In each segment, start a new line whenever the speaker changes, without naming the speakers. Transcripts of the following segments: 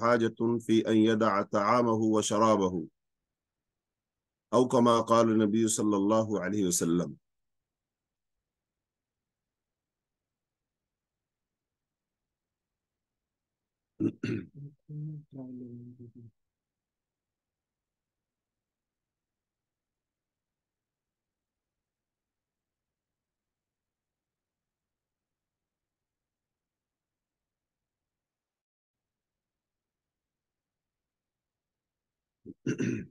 حاجة في أن يدع طعامه وشرابه أو كما قال النبي صلى الله عليه وسلم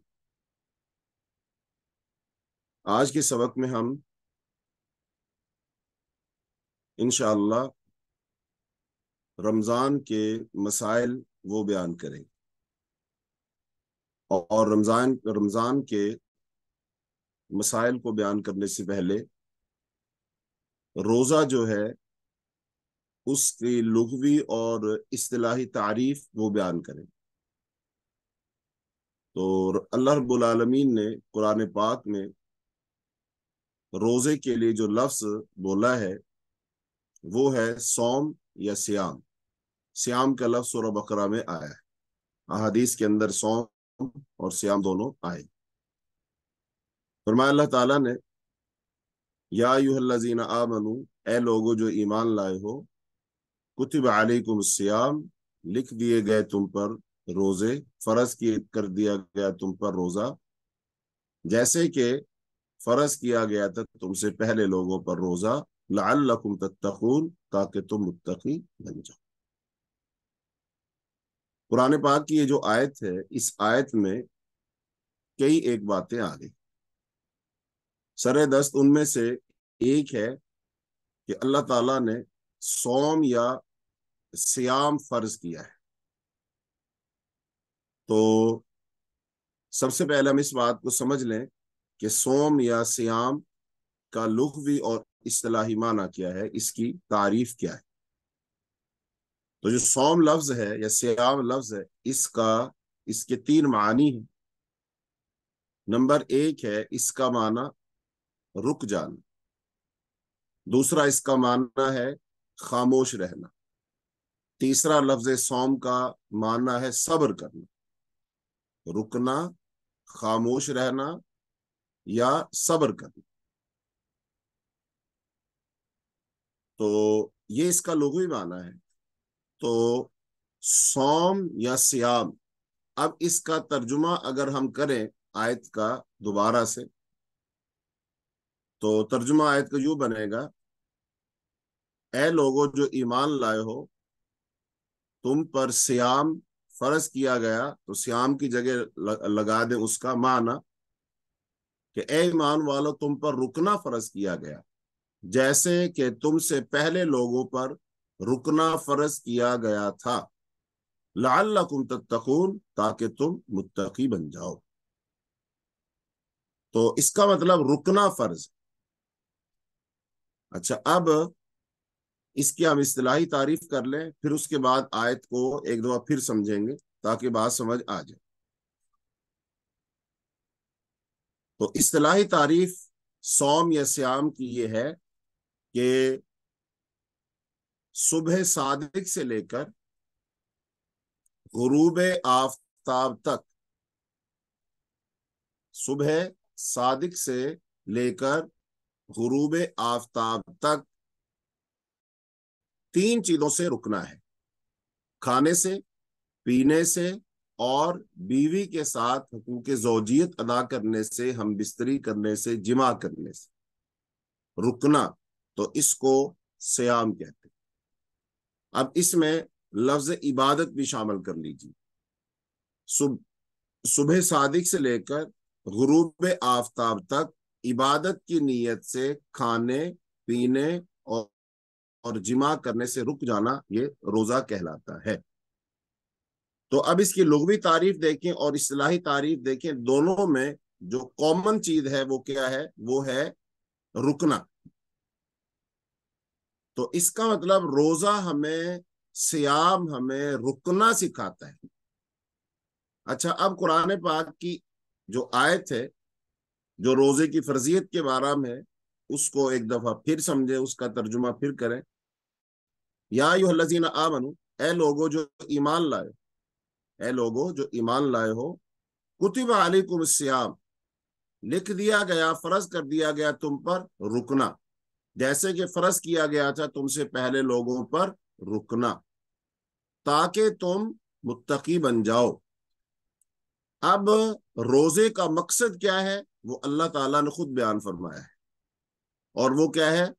आज के सबक में हम इनशाला रमज़ान के मसाइल वो बयान करेंगे और रमज़ान रमज़ान के मसाइल को बयान करने से पहले रोज़ा जो है उसकी लघवी और असलाही तारीफ वो बयान करेंगे तो अल्लाह रबालमीन ने कुरान पाक में रोजे के लिए जो लफ्ज बोला है वो है सोम या स्याम सियाम का लफ्ज और बकरा में आया है अहादीस के अंदर सोम और सियाम दोनों आए फरमाया अल्लाह ताला ने या आ मनु ए लोगो जो ईमान लाए हो कुतब अलैकुम स्याम लिख दिए गए तुम पर रोजे फर्ज किए कर दिया गया तुम पर रोजा जैसे कि फर्ज किया गया था तुमसे पहले लोगों पर रोजा लाकुम तखून ताकि तुम मुत्तकी बन जाओ पुराने पाक की ये जो आयत है इस आयत में कई एक बातें आ गई सरे दस्त उनमें से एक है कि अल्लाह ताला ने सोम या सियाम फर्ज किया है तो सबसे पहले हम इस बात को समझ लें कि सोम या सियाम का लुघवी और असलाही माना क्या है इसकी तारीफ क्या है तो जो सोम लफ्ज है या सियाम लफ्ज है इसका इसके तीन मानी है नंबर एक है इसका माना रुक जाना दूसरा इसका मानना है खामोश रहना तीसरा लफ्ज सोम का मानना है सब्र करना रुकना खामोश रहना या सब्र करना तो ये इसका लोगो माना है तो सोम या सियाम अब इसका तर्जुमा अगर हम करें आयत का दोबारा से तो तर्जुमा आयत का यूं बनेगा ए लोगो जो ईमान लाए हो तुम पर सियाम फर्ज किया गया तो श्याम की जगह लगा दे उसका माना कि ए ईमान वालों तुम पर रुकना फर्ज किया गया जैसे कि तुमसे पहले लोगों पर रुकना फर्ज किया गया था लकुम तत्तकून ताकि तुम मुत्तकी बन जाओ तो इसका मतलब रुकना फर्ज अच्छा अब इसकी हम इसलाही तारीफ कर लें फिर उसके बाद आयत को एक दो फिर समझेंगे ताकि बात समझ आ जाए तो इसलाही तारीफ सोम या श्याम की ये है कि सुबह सादिक से लेकर गुरूब आफ्ताब तक सुबह सादिक से लेकर गुरूब आफ्ताब तक तीन चीजों से रुकना है खाने से पीने से और बीवी के साथ हकूक जोजियत अदा करने से हम बिस्तरी करने से जिमा करने से रुकना तो इसको सयाम कहते हैं अब इसमें लफ्ज इबादत भी शामिल कर लीजिए सुब सुबह सादिक से लेकर गुरूब आफ्ताब तक इबादत की नीयत से खाने पीने और, और जिमा करने से रुक जाना ये रोजा कहलाता है तो अब इसकी लुगवी तारीफ देखें और इसलाही तारीफ देखें दोनों में जो कॉमन चीज है वो क्या है वो है रुकना तो इसका मतलब रोजा हमें सियाम हमें रुकना सिखाता है अच्छा अब कुरान पाक की जो आयत है जो रोजे की फर्जियत के बारे में उसको एक दफा फिर समझे उसका तर्जुमा फिर करें या यू आ आमनु ए लोगो जो ईमान लाए ए लोगो जो ईमान लाए हो कुतुब अलैकुम सियाम लिख दिया गया फर्ज कर दिया गया तुम पर रुकना जैसे कि फर्ज किया गया था तुमसे पहले लोगों पर रुकना ताकि तुम मुत्तकी बन जाओ अब रोजे का मकसद क्या है वो अल्लाह ताला ने खुद बयान फरमाया है और वो क्या है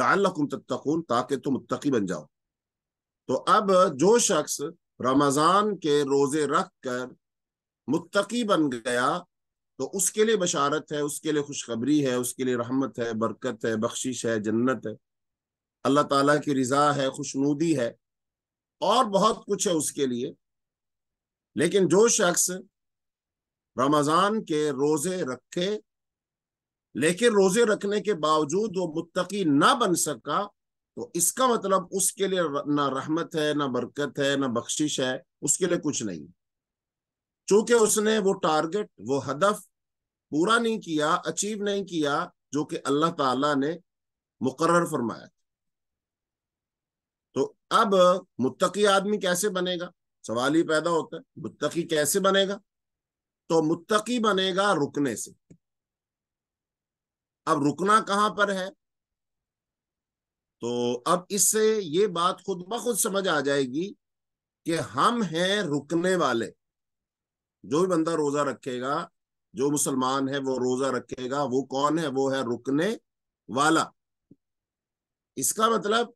लाकुम तत्तकून ताकि तुम मुत्तकी बन जाओ तो अब जो शख्स रमजान के रोजे रख कर मुत्तकी बन गया तो उसके लिए बशारत है उसके लिए खुशखबरी है उसके लिए रहमत है बरकत है बख्शिश है जन्नत है अल्लाह ताला की रजा है खुशनूदी है और बहुत कुछ है उसके लिए लेकिन जो शख्स रमजान के रोजे रखे लेकिन रोजे रखने के बावजूद वो मुत्तकी ना बन सका तो इसका मतलब उसके लिए ना रहमत है ना बरकत है ना बख्शिश है उसके लिए कुछ नहीं चूंकि उसने वो टारगेट वो हदफ पूरा नहीं किया अचीव नहीं किया जो कि अल्लाह ताला ने मुकर फरमाया तो अब मुत्तकी आदमी कैसे बनेगा सवाल ही पैदा होता है मुत्तकी कैसे बनेगा तो मुत्तकी बनेगा रुकने से अब रुकना कहां पर है तो अब इससे ये बात खुद ब खुद समझ आ जाएगी कि हम हैं रुकने वाले जो भी बंदा रोजा रखेगा जो मुसलमान है वो रोजा रखेगा वो कौन है वो है रुकने वाला इसका मतलब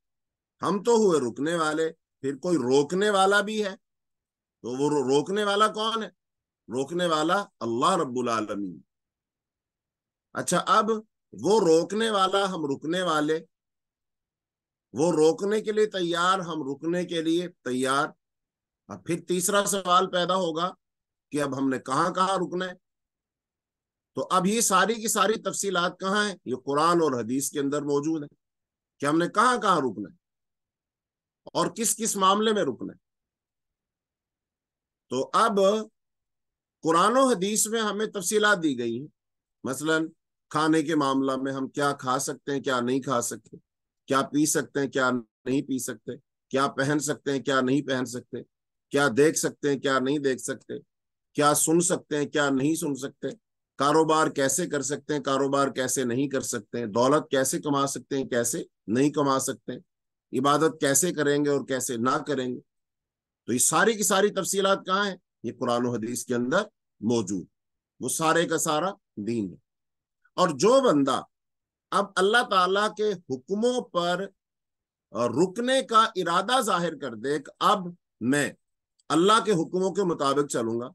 हम तो हुए रुकने वाले फिर कोई रोकने वाला भी है तो वो रोकने वाला कौन है रोकने वाला अल्लाह रब्बुल आलमीन अच्छा अब वो रोकने वाला हम रुकने वाले वो रोकने के लिए तैयार हम रुकने के लिए तैयार अब फिर तीसरा सवाल पैदा होगा कि अब हमने कहाँ कहाँ रुकना है तो अब ये सारी की सारी तफसीलात कहाँ है ये कुरान और हदीस के अंदर मौजूद है कि हमने कहाँ कहाँ रुकना है और किस किस मामले में रुकना है तो अब कुरान और हदीस में हमें तफसीलात दी गई है मसलन खाने के मामला में हम क्या खा सकते हैं क्या नहीं खा सकते क्या पी सकते हैं क्या नहीं पी सकते क्या पहन सकते हैं क्या नहीं पहन सकते क्या देख सकते हैं क्या नहीं देख सकते क्या सुन सकते हैं क्या नहीं सुन सकते कारोबार कैसे कर सकते हैं कारोबार कैसे नहीं कर सकते हैं दौलत कैसे कमा सकते हैं कैसे नहीं कमा सकते हैं इबादत कैसे करेंगे और कैसे ना करेंगे तो ये सारी की सारी तफसीलात कहाँ है ये कुरान हदीस के अंदर मौजूद वो सारे का सारा दीन है और जो बंदा अब अल्लाह ताला के हुक्मों पर रुकने का इरादा जाहिर कर दे अब मैं अल्लाह के हुक्मों के मुताबिक चलूंगा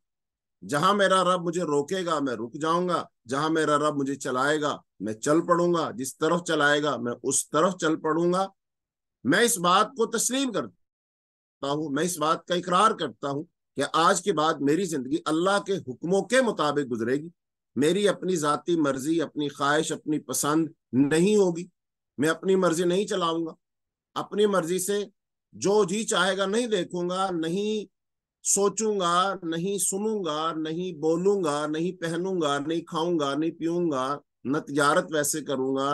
जहां मेरा रब मुझे रोकेगा मैं रुक जाऊंगा जहां मेरा रब मुझे चलाएगा मैं चल पड़ूंगा जिस तरफ चलाएगा मैं उस तरफ चल पड़ूंगा मैं इस बात को तस्लीम करता हूँ मैं इस बात का इकरार करता हूं कि आज के बाद मेरी जिंदगी अल्लाह के हुक्मों के मुताबिक गुजरेगी मेरी अपनी जाति मर्जी अपनी ख्वाहिश अपनी पसंद नहीं होगी मैं अपनी मर्जी नहीं चलाऊंगा अपनी मर्जी से जो जी चाहेगा नहीं देखूंगा नहीं सोचूंगा नहीं सुनूंगा नहीं बोलूंगा नहीं पहनूंगा नहीं खाऊंगा नहीं पीऊंगा न तजारत वैसे करूंगा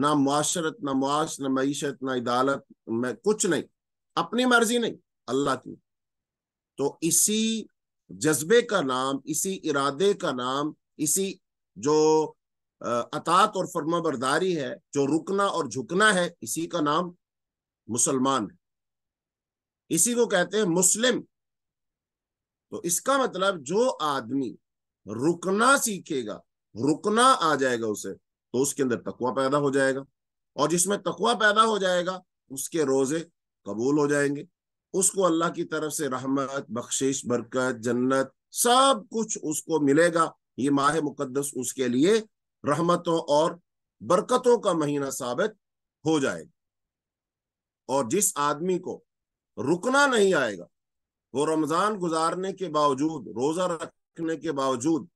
ना माशरत ना मुआश ना मीशत ना अदालत मैं कुछ नहीं अपनी मर्जी नहीं अल्लाह की तो इसी जज्बे का नाम इसी इरादे का नाम इसी जो अतात और फर्मा बरदारी है जो रुकना और झुकना है इसी का नाम मुसलमान है इसी को कहते हैं मुस्लिम तो इसका मतलब जो आदमी रुकना सीखेगा रुकना आ जाएगा उसे तो उसके अंदर तकवा पैदा हो जाएगा और जिसमें तकवा पैदा हो जाएगा उसके रोजे कबूल हो जाएंगे उसको अल्लाह की तरफ से रहमत बख्शिश बरकत जन्नत सब कुछ उसको मिलेगा ये माह मुकदस उसके लिए रहमतों और बरकतों का महीना साबित हो जाएगा और जिस आदमी को रुकना नहीं आएगा वो रमजान गुजारने के बावजूद रोजा रखने के बावजूद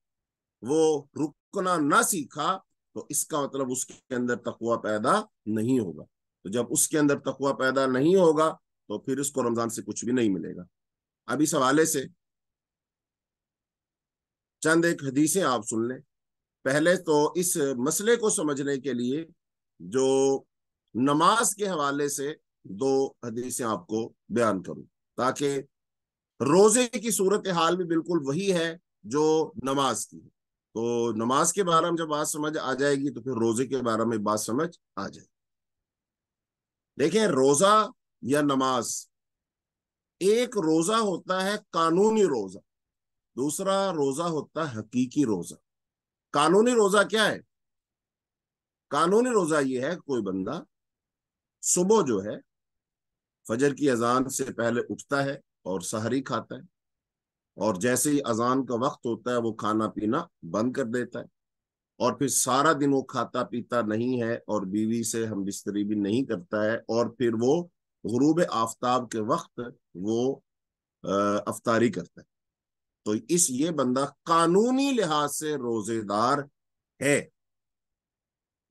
वो रुकना ना सीखा तो इसका मतलब उसके अंदर तकवा पैदा नहीं होगा तो जब उसके अंदर तकवा पैदा नहीं होगा तो फिर उसको रमजान से कुछ भी नहीं मिलेगा अभी सवाले से चंद एक हदीसें आप सुन लें पहले तो इस मसले को समझने के लिए जो नमाज के हवाले से दो हदीसें आपको बयान करूं ताकि रोजे की सूरत हाल भी बिल्कुल वही है जो नमाज की है तो नमाज के बारे में जब बात समझ आ जाएगी तो फिर रोजे के बारे में बात समझ आ जाएगी देखें रोजा या नमाज एक रोजा होता है कानूनी रोजा दूसरा रोजा होता है हकीकी रोजा कानूनी रोजा क्या है कानूनी रोजा ये है कोई बंदा सुबह जो है फजर की अजान से पहले उठता है और सहरी खाता है और जैसे ही अजान का वक्त होता है वो खाना पीना बंद कर देता है और फिर सारा दिन वो खाता पीता नहीं है और बीवी से हम बिस्तरी भी नहीं करता है और फिर वो गरूब आफ्ताब के वक्त वो अफतारी करता है तो इस ये बंदा कानूनी लिहाज से रोजेदार है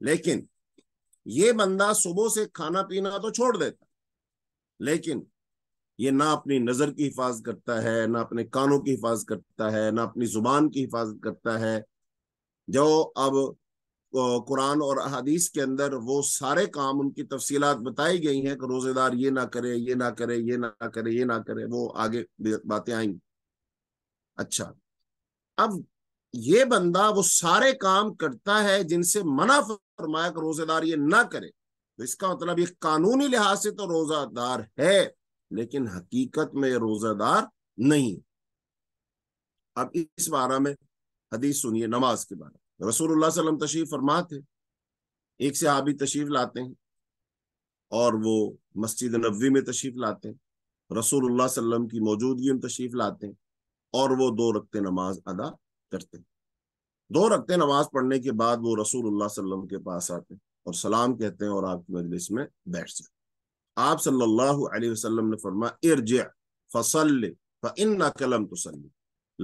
लेकिन ये बंदा सुबह से खाना पीना तो छोड़ देता लेकिन ये ना अपनी नजर की हिफाजत करता है ना अपने कानों की हिफाजत करता है ना अपनी जुबान की हिफाजत करता है जो अब कुरान और अहदीस के अंदर वो सारे काम उनकी तफसीलात बताई गई हैं कि रोजेदार ये ना करे ये ना करे ये ना करे ये ना करे वो आगे बातें आएंगी अच्छा अब ये बंदा वो सारे काम करता है जिनसे मना फरमाया कर रोजेदार ये ना करे तो इसका मतलब ये कानूनी लिहाज से तो रोजादार है लेकिन हकीकत में रोजादार नहीं अब इस बारे में हदीस सुनिए नमाज के बारे में रसूल वसलम तशरीफ फरमाते एक से आबी तशरीफ लाते हैं और वो मस्जिद नबी में तशरीफ लाते हैं रसूल वसलम की मौजूदगी में तशरीफ लाते हैं और वो दो रक्त नमाज अदा करते दो रक्त नमाज पढ़ने के बाद वो रसूल सल्लम के पास आते और सलाम कहते हैं और आपकी मजलिस में बैठ जाते आप सल्लल्लाहु अलैहि वसल्लम ने फरमाया फसल कलम तो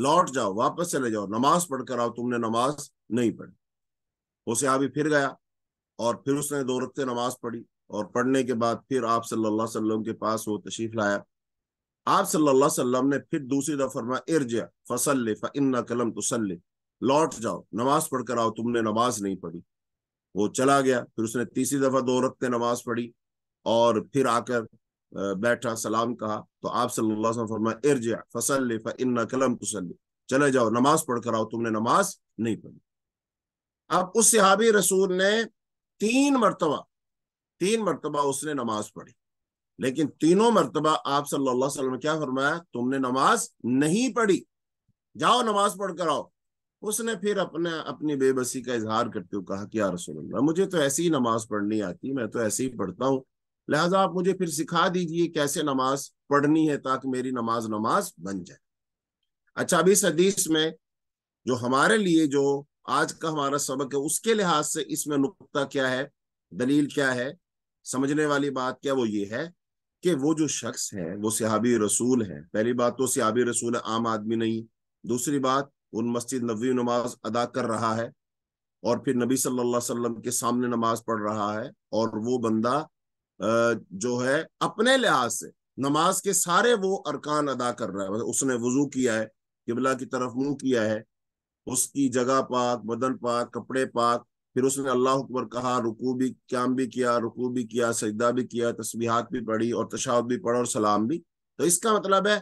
लौट जाओ वापस चले जाओ नमाज पढ़कर आओ तुमने नमाज नहीं पढ़ी आप ही फिर गया और फिर उसने दो रक्त नमाज पढ़ी और पढ़ने के बाद फिर आप सल्लाम के पास वो तशीफ लाया आप सल्लाम ने फिर दूसरी दफा फरमा इर्ज फसल फन्ना कलम तुसल लौट जाओ नमाज पढ़कर आओ तुमने नमाज नहीं पढ़ी वो चला गया फिर उसने तीसरी दफा दो रखते नमाज पढ़ी और फिर आकर बैठा सलाम कहा तो आप सल्लाम फरमा इर्ज फरमाया फसल फन्ना कलम तुसल चले जाओ नमाज पढ़कर आओ तुमने नमाज नहीं पढ़ी अब उस सिहाबी रसूल ने तीन मरतबा तीन मरतबा उसने नमाज पढ़ी लेकिन तीनों मरतबा आप सल्लल्लाहु अलैहि वसल्लम क्या फरमाया तुमने नमाज नहीं पढ़ी जाओ नमाज पढ़ कर आओ उसने फिर अपने अपनी बेबसी का इजहार करते हुए कहा कि यार रसोल्ला मुझे तो ऐसी ही नमाज पढ़नी आती मैं तो ऐसे ही पढ़ता हूँ लिहाजा आप मुझे फिर सिखा दीजिए कैसे नमाज पढ़नी है ताकि मेरी नमाज नमाज बन जाए अच्छा अभी इस हदीस में जो हमारे लिए जो आज का हमारा सबक है उसके लिहाज से इसमें नुकता क्या है दलील क्या है समझने वाली बात क्या वो ये है कि वो जो शख्स है वो सिहाबी रसूल है पहली बात तो सिहाबी रसूल है आम आदमी नहीं दूसरी बात उन मस्जिद नबी नमाज अदा कर रहा है और फिर नबी सल्लल्लाहु अलैहि वसल्लम के सामने नमाज पढ़ रहा है और वो बंदा जो है अपने लिहाज से नमाज के सारे वो अरकान अदा कर रहा है मतलब उसने वजू किया है किबला की तरफ मुंह किया है उसकी जगह पाक बदन पाक कपड़े पाक फिर उसने अल्लाह अकबर कहा रुकू भी क्याम भी किया रुकू भी किया सजदा भी किया तस्बीहात भी पढ़ी और तशाद भी पढ़ा और सलाम भी तो इसका मतलब है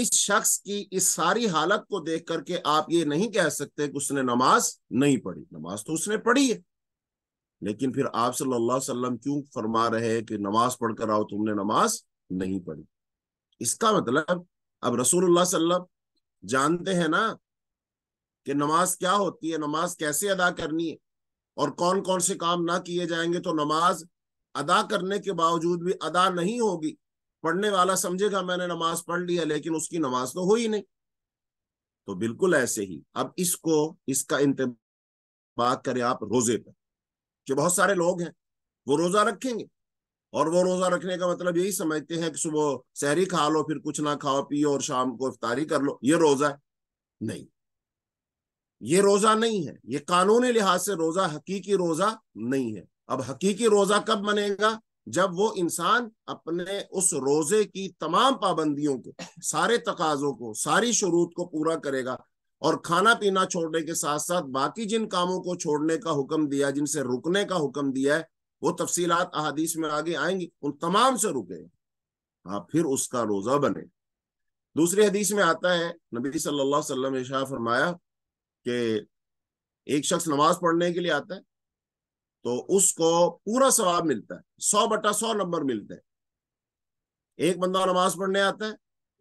इस शख्स की इस सारी हालत को देख करके आप ये नहीं कह सकते कि उसने नमाज नहीं पढ़ी नमाज तो उसने पढ़ी है लेकिन फिर आप सल्लल्लाहु अलैहि वसल्लम क्यों फरमा रहे हैं कि नमाज पढ़कर आओ तुमने नमाज नहीं पढ़ी इसका मतलब अब रसूलुल्लाह सल्लम जानते हैं ना कि नमाज क्या होती है नमाज कैसे अदा करनी है और कौन कौन से काम ना किए जाएंगे तो नमाज अदा करने के बावजूद भी अदा नहीं होगी पढ़ने वाला समझेगा मैंने नमाज पढ़ ली है लेकिन उसकी नमाज तो हो ही नहीं तो बिल्कुल ऐसे ही अब इसको इसका इंतबा करें आप रोजे पर कि बहुत सारे लोग हैं वो रोजा रखेंगे और वो रोजा रखने का मतलब यही समझते हैं कि सुबह शहरी खा लो फिर कुछ ना खाओ पियो और शाम को इफ्तारी कर लो ये रोजा है नहीं ये रोजा नहीं है ये कानूनी लिहाज से रोजा हकीकी रोजा नहीं है अब हकीकी रोजा कब बनेगा जब वो इंसान अपने उस रोजे की तमाम पाबंदियों को सारे तकाजों को सारी शरूत को पूरा करेगा और खाना पीना छोड़ने के साथ साथ बाकी जिन कामों को छोड़ने का हुक्म दिया जिनसे रुकने का हुक्म दिया है वो तफसीलात अहादीस में आगे आएंगी उन तमाम से रुके हाँ फिर उसका रोजा बने दूसरी हदीस में आता है नबी सल्लल्लाहु अलैहि वसल्लम ने शाह फरमाया कि एक शख्स नमाज पढ़ने के लिए आता है तो उसको पूरा सवाब मिलता है सौ बटा सौ नंबर मिलते हैं एक बंदा नमाज पढ़ने आता है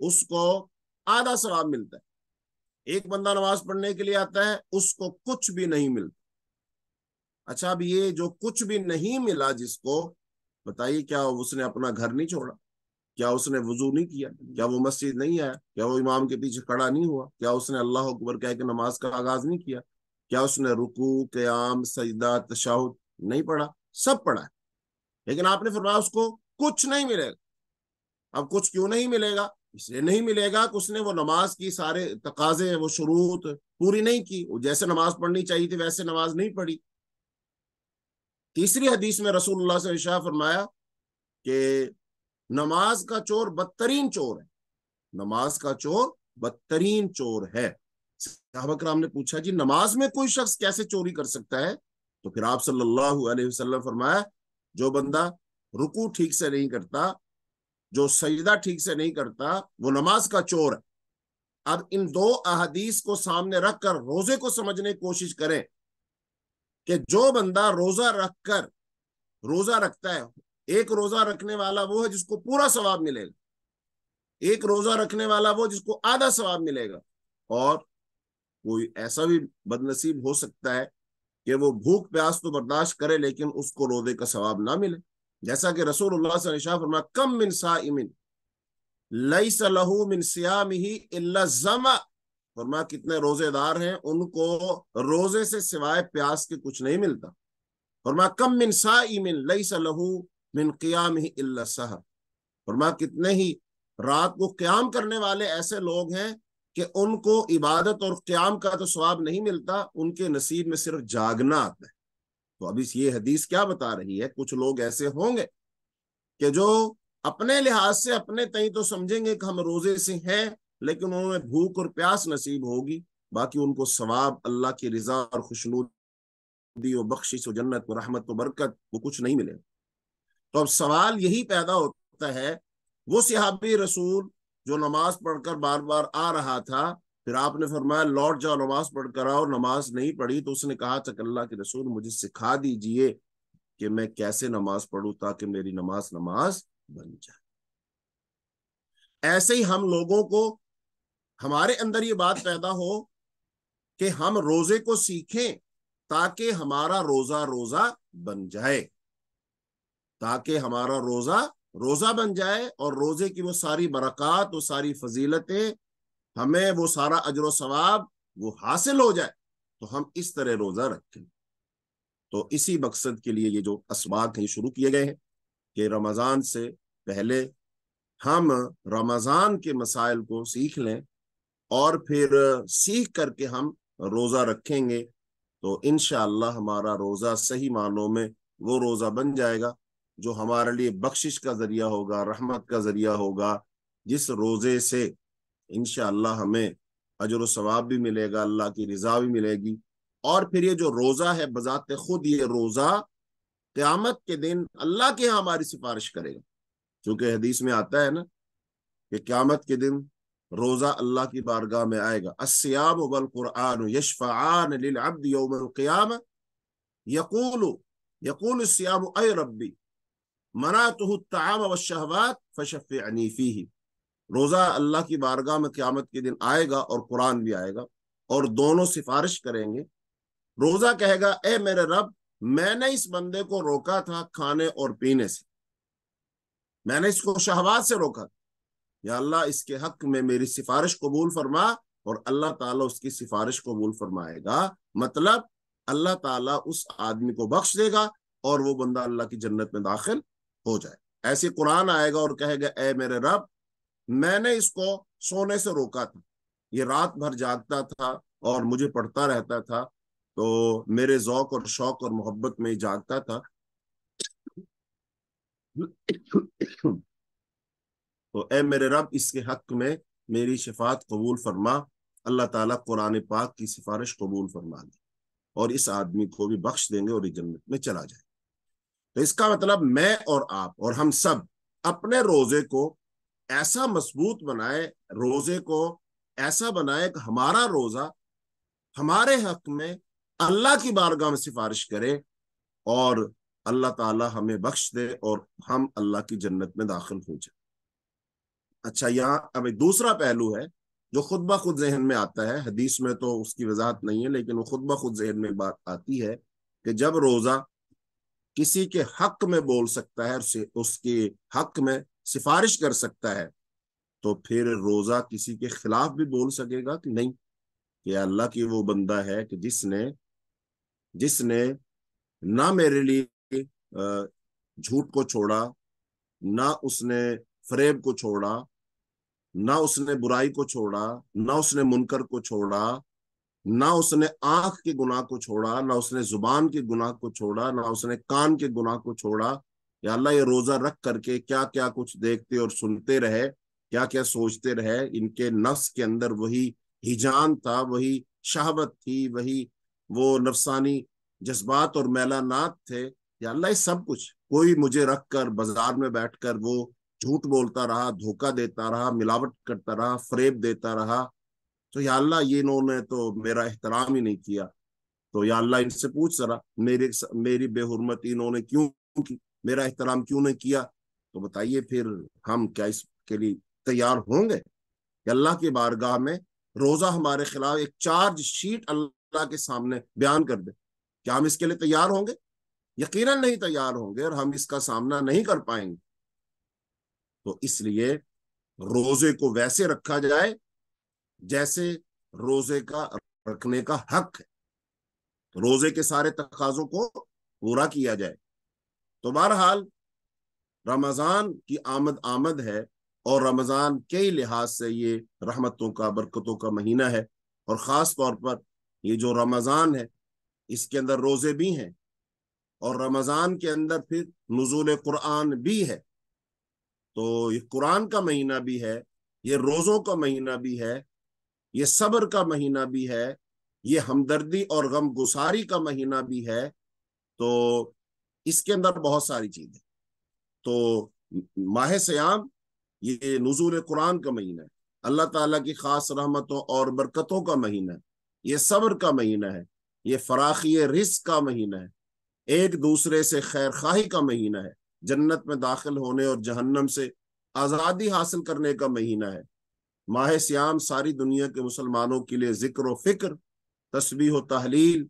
उसको आधा सवाब मिलता है एक बंदा नमाज पढ़ने के लिए आता है उसको कुछ भी नहीं मिलता अच्छा अब ये जो कुछ भी नहीं मिला जिसको बताइए क्या उसने अपना घर नहीं छोड़ा क्या उसने वजू नहीं किया क्या वो मस्जिद नहीं आया क्या वो इमाम के पीछे खड़ा नहीं हुआ क्या उसने अल्लाह अकबर कह के नमाज का आगाज नहीं किया क्या उसने रुकू क्याम सजदा तशाह नहीं पढ़ा सब पढ़ा लेकिन आपने फरमाया उसको कुछ नहीं मिलेगा अब कुछ क्यों नहीं मिलेगा इसलिए नहीं मिलेगा कि उसने वो नमाज की सारे तकाजे वो शरूत पूरी नहीं की जैसे नमाज पढ़नी चाहिए थी वैसे नमाज नहीं पढ़ी तीसरी हदीस में रसूलुल्लाह से इशा फरमाया कि नमाज का चोर बदतरीन चोर है नमाज का चोर बदतरीन चोर है साहबकराम ने पूछा जी नमाज में कोई शख्स कैसे चोरी कर सकता है तो फिर आप सल्लल्लाहु अलैहि वसल्लम फरमाया जो बंदा रुकू ठीक से नहीं करता जो सजदा ठीक से नहीं करता वो नमाज का चोर है अब इन दो अहदीस को सामने रखकर रोजे को समझने की कोशिश करें कि जो बंदा रोजा रखकर रोजा रखता है एक रोजा रखने वाला वो है जिसको पूरा सवाब मिलेगा एक रोजा रखने वाला वो जिसको आधा सवाब मिलेगा और कोई ऐसा भी बदनसीब हो सकता है कि वो भूख प्यास तो बर्दाश्त करे लेकिन उसको रोजे का सवाब ना मिले जैसा कि रसूल फरमा कम मिन सामिन लई सलहू मिन सियाम ही इलाजमा फरमा कितने रोजेदार हैं उनको रोजे से सिवाय प्यास के कुछ नहीं मिलता फरमा कम मिन इमिन लई सलहू मिन क्याम ही सहर फरमा कितने ही रात को क्याम करने वाले ऐसे लोग हैं कि उनको इबादत और क्याम का तो स्वाब नहीं मिलता उनके नसीब में सिर्फ जागना आता है तो अभी ये हदीस क्या बता रही है कुछ लोग ऐसे होंगे कि जो अपने लिहाज से अपने तई तो समझेंगे कि हम रोजे से हैं लेकिन उन्हें भूख और प्यास नसीब होगी बाकी उनको सवाब अल्लाह की रजा और खुशनूदी और बख्शिश और जन्नत और रहमत और बरकत वो कुछ नहीं मिलेगा तो अब सवाल यही पैदा होता है वो सिहाबी रसूल जो नमाज पढ़कर बार बार आ रहा था फिर आपने फरमाया लौट जाओ नमाज पढ़ कर आओ नमाज नहीं पढ़ी तो उसने कहा चकल्ला के रसूल मुझे सिखा दीजिए कि मैं कैसे नमाज पढ़ू ताकि मेरी नमाज नमाज बन जाए ऐसे ही हम लोगों को हमारे अंदर ये बात पैदा हो कि हम रोजे को सीखें ताकि हमारा रोजा रोजा बन जाए ताकि हमारा रोजा रोजा बन जाए और रोजे की वो सारी बरक़ात वो सारी फजीलतें हमें वो सारा अजर सवाब वो हासिल हो जाए तो हम इस तरह रोजा रखें तो इसी मकसद के लिए ये जो इसबाक हैं शुरू किए गए हैं कि रमज़ान से पहले हम रमज़ान के मसाइल को सीख लें और फिर सीख करके हम रोज़ा रखेंगे तो इन हमारा रोज़ा सही मानों में वो रोज़ा बन जाएगा जो हमारे लिए बख्शिश का जरिया होगा रहमत का जरिया होगा जिस रोज़े से इन हमें अजर सवाब भी मिलेगा अल्लाह की रजा भी मिलेगी और फिर ये जो रोज़ा है बजात खुद ये रोज़ा क़्यामत के दिन अल्लाह के यहाँ हमारी सिफारिश करेगा क्योंकि हदीस में आता है ना कि क़्यामत के दिन रोज़ा अल्लाह की बारगाह में आएगा अस्याम बल कुरआन यशफ़ान यौम क़याम यकूल यकूल श्याम अय मनातुह ताम वशहवात फशफ़ानी ही रोज़ा अल्लाह की बारगाह में क़्यामत के दिन आएगा और कुरान भी आएगा और दोनों सिफारिश करेंगे रोज़ा कहेगा ए मेरे रब मैंने इस बंदे को रोका था खाने और पीने से मैंने इसको शहबाज से रोका था या अल्लाह इसके हक में मेरी सिफारिश कबूल फरमा और अल्लाह ताला उसकी सिफारिश कबूल फरमाएगा मतलब अल्लाह ताला उस आदमी को बख्श देगा और वो बंदा अल्लाह की जन्नत में दाखिल हो जाए ऐसे कुरान आएगा और कहेगा ए मेरे रब मैंने इसको सोने से रोका था ये रात भर जागता था और मुझे पढ़ता रहता था तो मेरे जौक और शौक और मोहब्बत में जागता था तो ए मेरे रब इसके हक में मेरी शिफात कबूल फरमा अल्लाह ताला कुरान पाक की सिफारिश कबूल फरमा दे और इस आदमी को भी बख्श देंगे और जन्नत में चला जाए तो इसका मतलब मैं और आप और हम सब अपने रोजे को ऐसा मजबूत बनाए रोजे को ऐसा बनाए कि हमारा रोजा हमारे हक में अल्लाह की बारगाह में सिफारिश करे और अल्लाह ताला हमें बख्श दे और हम अल्लाह की जन्नत में दाखिल हो जाए अच्छा यहाँ अब एक दूसरा पहलू है जो खुद ब खुद जहन में आता है हदीस में तो उसकी वजाहत नहीं है लेकिन वो खुद ब खुद जहन में बात आती है कि जब रोजा किसी के हक में बोल सकता है उसे उसके हक में सिफारिश कर सकता है तो फिर रोजा किसी के खिलाफ भी बोल सकेगा कि नहीं कि अल्लाह की वो बंदा है कि जिसने जिसने ना मेरे लिए झूठ को छोड़ा ना उसने फरेब को छोड़ा ना उसने बुराई को छोड़ा ना उसने मुनकर को छोड़ा ना उसने आंख के गुनाह को छोड़ा ना उसने जुबान के गुनाह को छोड़ा ना उसने कान के गुनाह को छोड़ा या अल्लाह ये रोजा रख करके क्या क्या कुछ देखते और सुनते रहे क्या क्या सोचते रहे इनके नफ्स के अंदर वही हिजान था वही शहबत थी वही वो नफसानी जज्बात और मैलानात थे या अल्लाह ये सब कुछ कोई मुझे रख कर बाजार में बैठ कर वो झूठ बोलता रहा धोखा देता रहा मिलावट करता रहा फरेब देता रहा तो या अल्लाह ये इन्होंने तो मेरा एहतराम ही नहीं किया तो या अल्लाह इनसे पूछ जरा मेरे मेरी बेहरमती इन्होंने क्यों की मेरा एहतराम क्यों नहीं किया तो बताइए फिर हम क्या इसके लिए तैयार होंगे अल्लाह की बारगाह में रोजा हमारे खिलाफ एक चार्ज शीट अल्लाह के सामने बयान कर दे क्या हम इसके लिए तैयार होंगे यकीनन नहीं तैयार होंगे और हम इसका सामना नहीं कर पाएंगे तो इसलिए रोजे को वैसे रखा जाए जैसे रोजे का रखने का हक है रोजे के सारे तकाजों को पूरा किया जाए तो बहरहाल रमजान की आमद आमद है और रमजान के लिहाज से ये रहमतों का बरकतों का महीना है और ख़ास तौर पर ये जो रमज़ान है इसके अंदर रोज़े भी हैं और रमज़ान के अंदर फिर नजूल कुरान भी है तो ये कुरान का महीना भी है ये रोज़ों का महीना भी है ये सब्र का महीना भी है ये हमदर्दी और गम गुसारी का महीना भी है तो इसके अंदर बहुत सारी चीजें तो माह सयाम ये नजूर कुरान का महीना है अल्लाह ताला की खास रहमतों और बरकतों का महीना है ये सब्र का महीना है ये फराखी रिस्क का महीना है एक दूसरे से खैर खाही का महीना है जन्नत में दाखिल होने और जहन्नम से आज़ादी हासिल करने का महीना है माह श्याम सारी दुनिया के मुसलमानों के लिए जिक्र फ़िक्र तस्बी व तहलील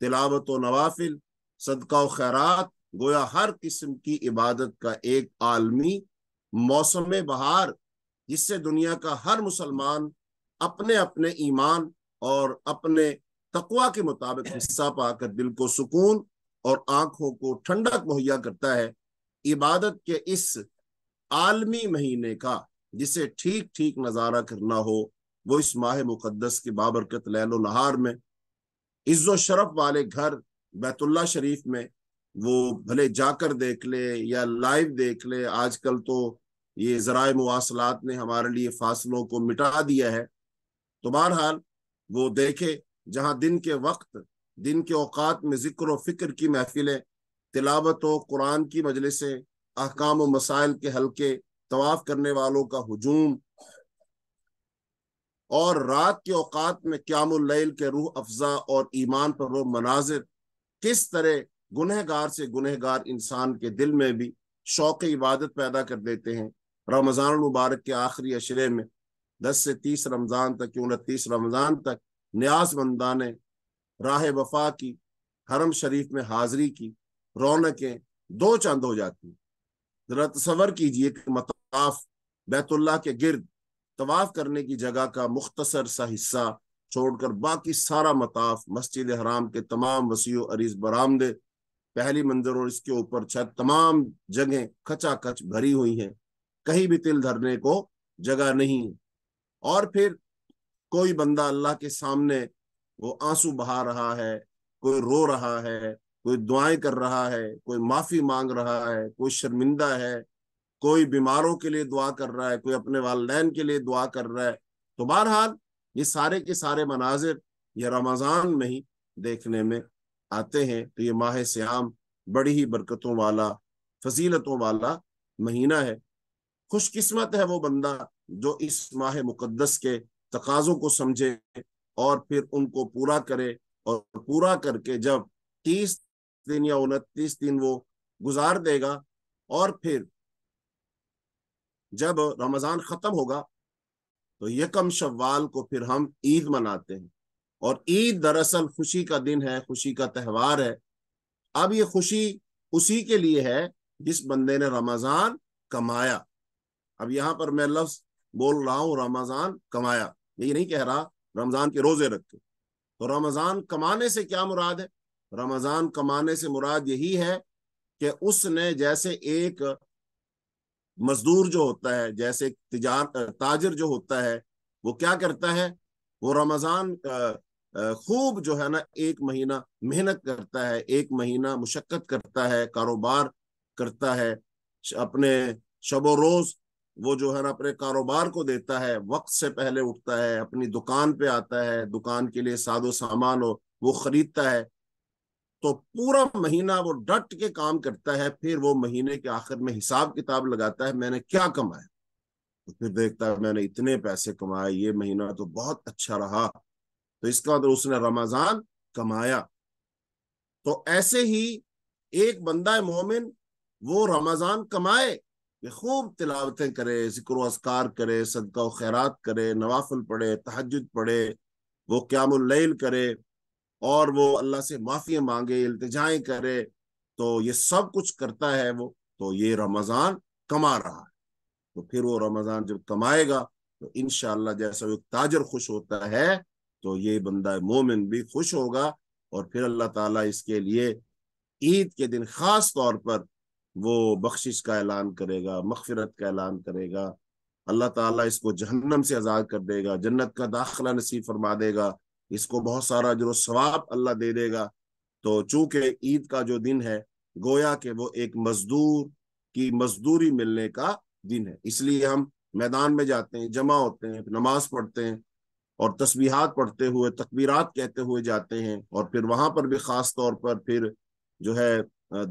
तिलावत व नवाफिल सदका व खैरात गोया हर किस्म की इबादत का एक आलमी मौसम बहार जिससे दुनिया का हर मुसलमान अपने अपने ईमान और अपने तकवा के मुताबिक हिस्सा पाकर दिल को सुकून और आंखों को ठंडक मुहैया करता है इबादत के इस आलमी महीने का जिसे ठीक ठीक नजारा करना हो वो इस माह मुकदस की बाबरकत लैल नहार में इज्जो शरफ वाले घर बैतुल्ला शरीफ में वो भले जाकर देख ले या लाइव देख ले आजकल तो ये जराए मुसलात ने हमारे लिए फासलों को मिटा दिया है तो बहरहाल वो देखे जहाँ दिन के वक्त दिन के औकात में जिक्र फिक्र की महफिलें तिलावत व कुरान की मजलिसें अहकाम व मसाइल के हल्के तवाफ करने वालों का हजूम और रात के औकात में क्या के रूह अफजा और ईमान पर वो मनाजिर किस तरह गुनहगार से गुनहगार इंसान के दिल में भी शौक इबादत पैदा कर देते हैं रमज़ान मुबारक के आखिरी अशरे में दस से तीस रमज़ान तक उनतीस रमज़ान तक मंदा ने राह वफा की हरम शरीफ में हाजिरी की रौनकें दो चंद हो जाती जरा तस्वर कीजिए कि मताफ बैतुल्ला के गिर्द तवाफ करने की जगह का मुख्तसर सा हिस्सा छोड़कर बाकी सारा मताफ मस्जिद हराम के तमाम वसीओ अरीज बरामदे पहली मंजर और इसके ऊपर छत तमाम जगह खचा खच भरी हुई हैं कहीं भी तिल धरने को जगह नहीं है और फिर कोई बंदा अल्लाह के सामने वो आंसू बहा रहा है कोई रो रहा है कोई दुआएं कर रहा है कोई माफी मांग रहा है कोई शर्मिंदा है कोई बीमारों के लिए दुआ कर रहा है कोई अपने वालदेन के लिए दुआ कर रहा है तो बहरहाल ये सारे के सारे मनाजिर ये रमज़ान में ही देखने में आते हैं तो ये माह श्याम बड़ी ही बरकतों वाला फजीलतों वाला महीना है खुशकिस्मत है वो बंदा जो इस माह मुकदस के तकाजों को समझे और फिर उनको पूरा करे और पूरा करके जब तीस दिन या उनतीस दिन वो गुजार देगा और फिर जब रमजान खत्म होगा तो यकम शवाल को फिर हम ईद मनाते हैं और ईद दरअसल खुशी का दिन है खुशी का त्यौहार है अब ये खुशी उसी के लिए है जिस बंदे ने रमजान कमाया अब यहां पर मैं लफ्ज बोल रहा हूं रमजान कमाया ये नहीं कह रहा रमजान के रोजे रखे तो रमजान कमाने से क्या मुराद है रमजान कमाने से मुराद यही है कि उसने जैसे एक मजदूर जो होता है जैसे तिजार ताजर जो होता है वो क्या करता है वो रमजान खूब जो है ना एक महीना मेहनत करता है एक महीना मुशक्कत करता है कारोबार करता है अपने शबो रोज वो जो है ना अपने कारोबार को देता है वक्त से पहले उठता है अपनी दुकान पे आता है दुकान के लिए सादो सामान हो वो खरीदता है तो पूरा महीना वो डट के काम करता है फिर वो महीने के आखिर में हिसाब किताब लगाता है मैंने क्या कमाया तो फिर देखता है मैंने इतने पैसे कमाए ये महीना तो बहुत अच्छा रहा तो इसका मतलब उसने रमजान कमाया तो ऐसे ही एक बंदा है मोमिन वो रमजान कमाए कि खूब तिलावतें करे जिक्र असकार करे सदका खैरात करे नवाफुल पढ़े तहजद पढ़े वो क्यामुल करे और वो अल्लाह से माफिया मांगे इल्तजाएं करे तो ये सब कुछ करता है वो तो ये रमजान कमा रहा है तो फिर वो रमजान जब कमाएगा तो इनशाला जैसा एक ताजर खुश होता है तो ये बंदा मोमिन भी खुश होगा और फिर अल्लाह ताला इसके लिए ईद के दिन खास तौर पर वो बख्शिश का ऐलान करेगा मखफरत का ऐलान करेगा अल्लाह ताला इसको जहन्नम से आज़ाद कर देगा जन्नत का दाखला नसीब फरमा देगा इसको बहुत सारा जो सवाब अल्लाह दे देगा तो चूंकि ईद का जो दिन है गोया के वो एक मजदूर की मजदूरी मिलने का दिन है इसलिए हम मैदान में जाते हैं जमा होते हैं नमाज पढ़ते हैं और तस्बीहात पढ़ते हुए तकबीरात कहते हुए जाते हैं और फिर वहां पर भी खास तौर पर फिर जो है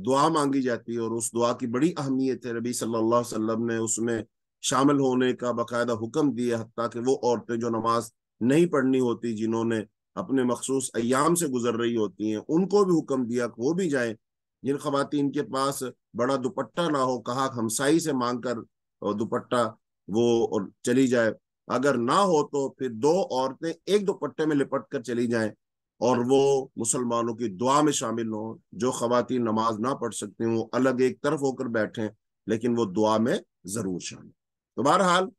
दुआ मांगी जाती है और उस दुआ की बड़ी अहमियत है रबी सल्लल्लाहु अलैहि वसल्लम ने उसमें शामिल होने का बाकायदा हुक्म दिया हती कि वो औरतें जो नमाज नहीं पढ़नी होती जिन्होंने अपने मखसूस अयाम से गुजर रही होती हैं उनको भी हुक्म दिया वो भी जाए जिन खातन के पास बड़ा दुपट्टा ना हो कहा हमसाई से मांग कर दुपट्टा वो और चली जाए अगर ना हो तो फिर दो औरतें एक दुपट्टे में लिपट कर चली जाए और वो मुसलमानों की दुआ में शामिल हों जो खातन नमाज ना पढ़ सकती हूँ अलग एक तरफ होकर बैठे लेकिन वो दुआ में जरूर शामिल तो बहरहाल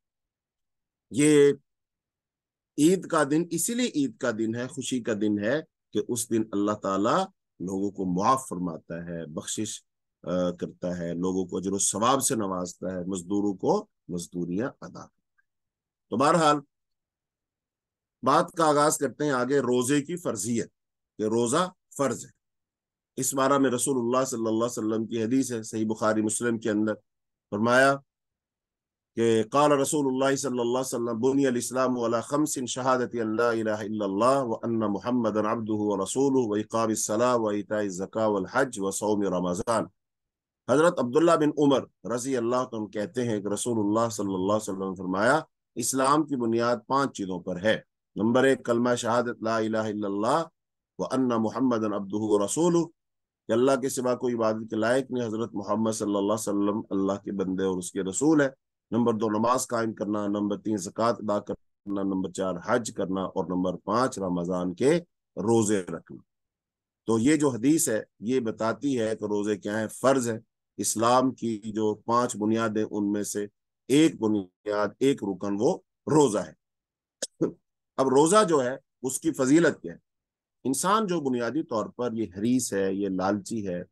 ये ईद का दिन इसीलिए ईद का दिन है खुशी का दिन है कि उस दिन अल्लाह ताला लोगों को मुआफ फरमाता है बख्शिश करता है लोगों को अजर सवाब से नवाजता है मजदूरों को मजदूरियां अदा करता है तो बहरहाल बात का आगाज करते हैं आगे रोजे की फर्जियत कि रोजा फर्ज है इस बारा में रसूलुल्लाह सल्लल्लाहु अलैहि वसल्लम की हदीस है सही बुखारी मुस्लिम के अंदर फरमाया قال रसूलुल्लाह الله अलैहि वसल्लम बुनियल इस्लाम वला खमसिन शहादती अल्ला इलाहा इल्लल्लाह व अन्न मुहम्मदन अब्दुहु व रसूलुहु व इकामिस सलाह व इताइज ज़का वल हज व हजरत अब्दुल्ला बिन उमर रजी अल्लाह तुम कहते हैं कि रसूलुल्लाह सल्लल्लाहु अलैहि वसल्लम फरमाया इस्लाम की बुनियाद पांच चीज़ों पर है नंबर एक कलमा शहादत ला इलाहा इल्लल्लाह व अन्न मुहम्मदन अब्दुहु व रसूलुहु अल्लाह के सिवा कोई इबादत के लायक नहीं हजरत मोहम्मद सल्लल्लाहु अलैहि वसल्लम अल्लाह के बंदे और उसके रसूल है नंबर दो नमाज कायम करना नंबर तीन जक़ात अदा करना नंबर चार हज करना और नंबर पांच रमज़ान के रोज़े रखना तो ये जो हदीस है ये बताती है कि रोज़े क्या है फ़र्ज है इस्लाम की जो पांच बुनियादें उनमें से एक बुनियाद एक रुकन वो रोज़ा है अब रोज़ा जो है उसकी फजीलत क्या है इंसान जो बुनियादी तौर पर ये हरीस है ये लालची है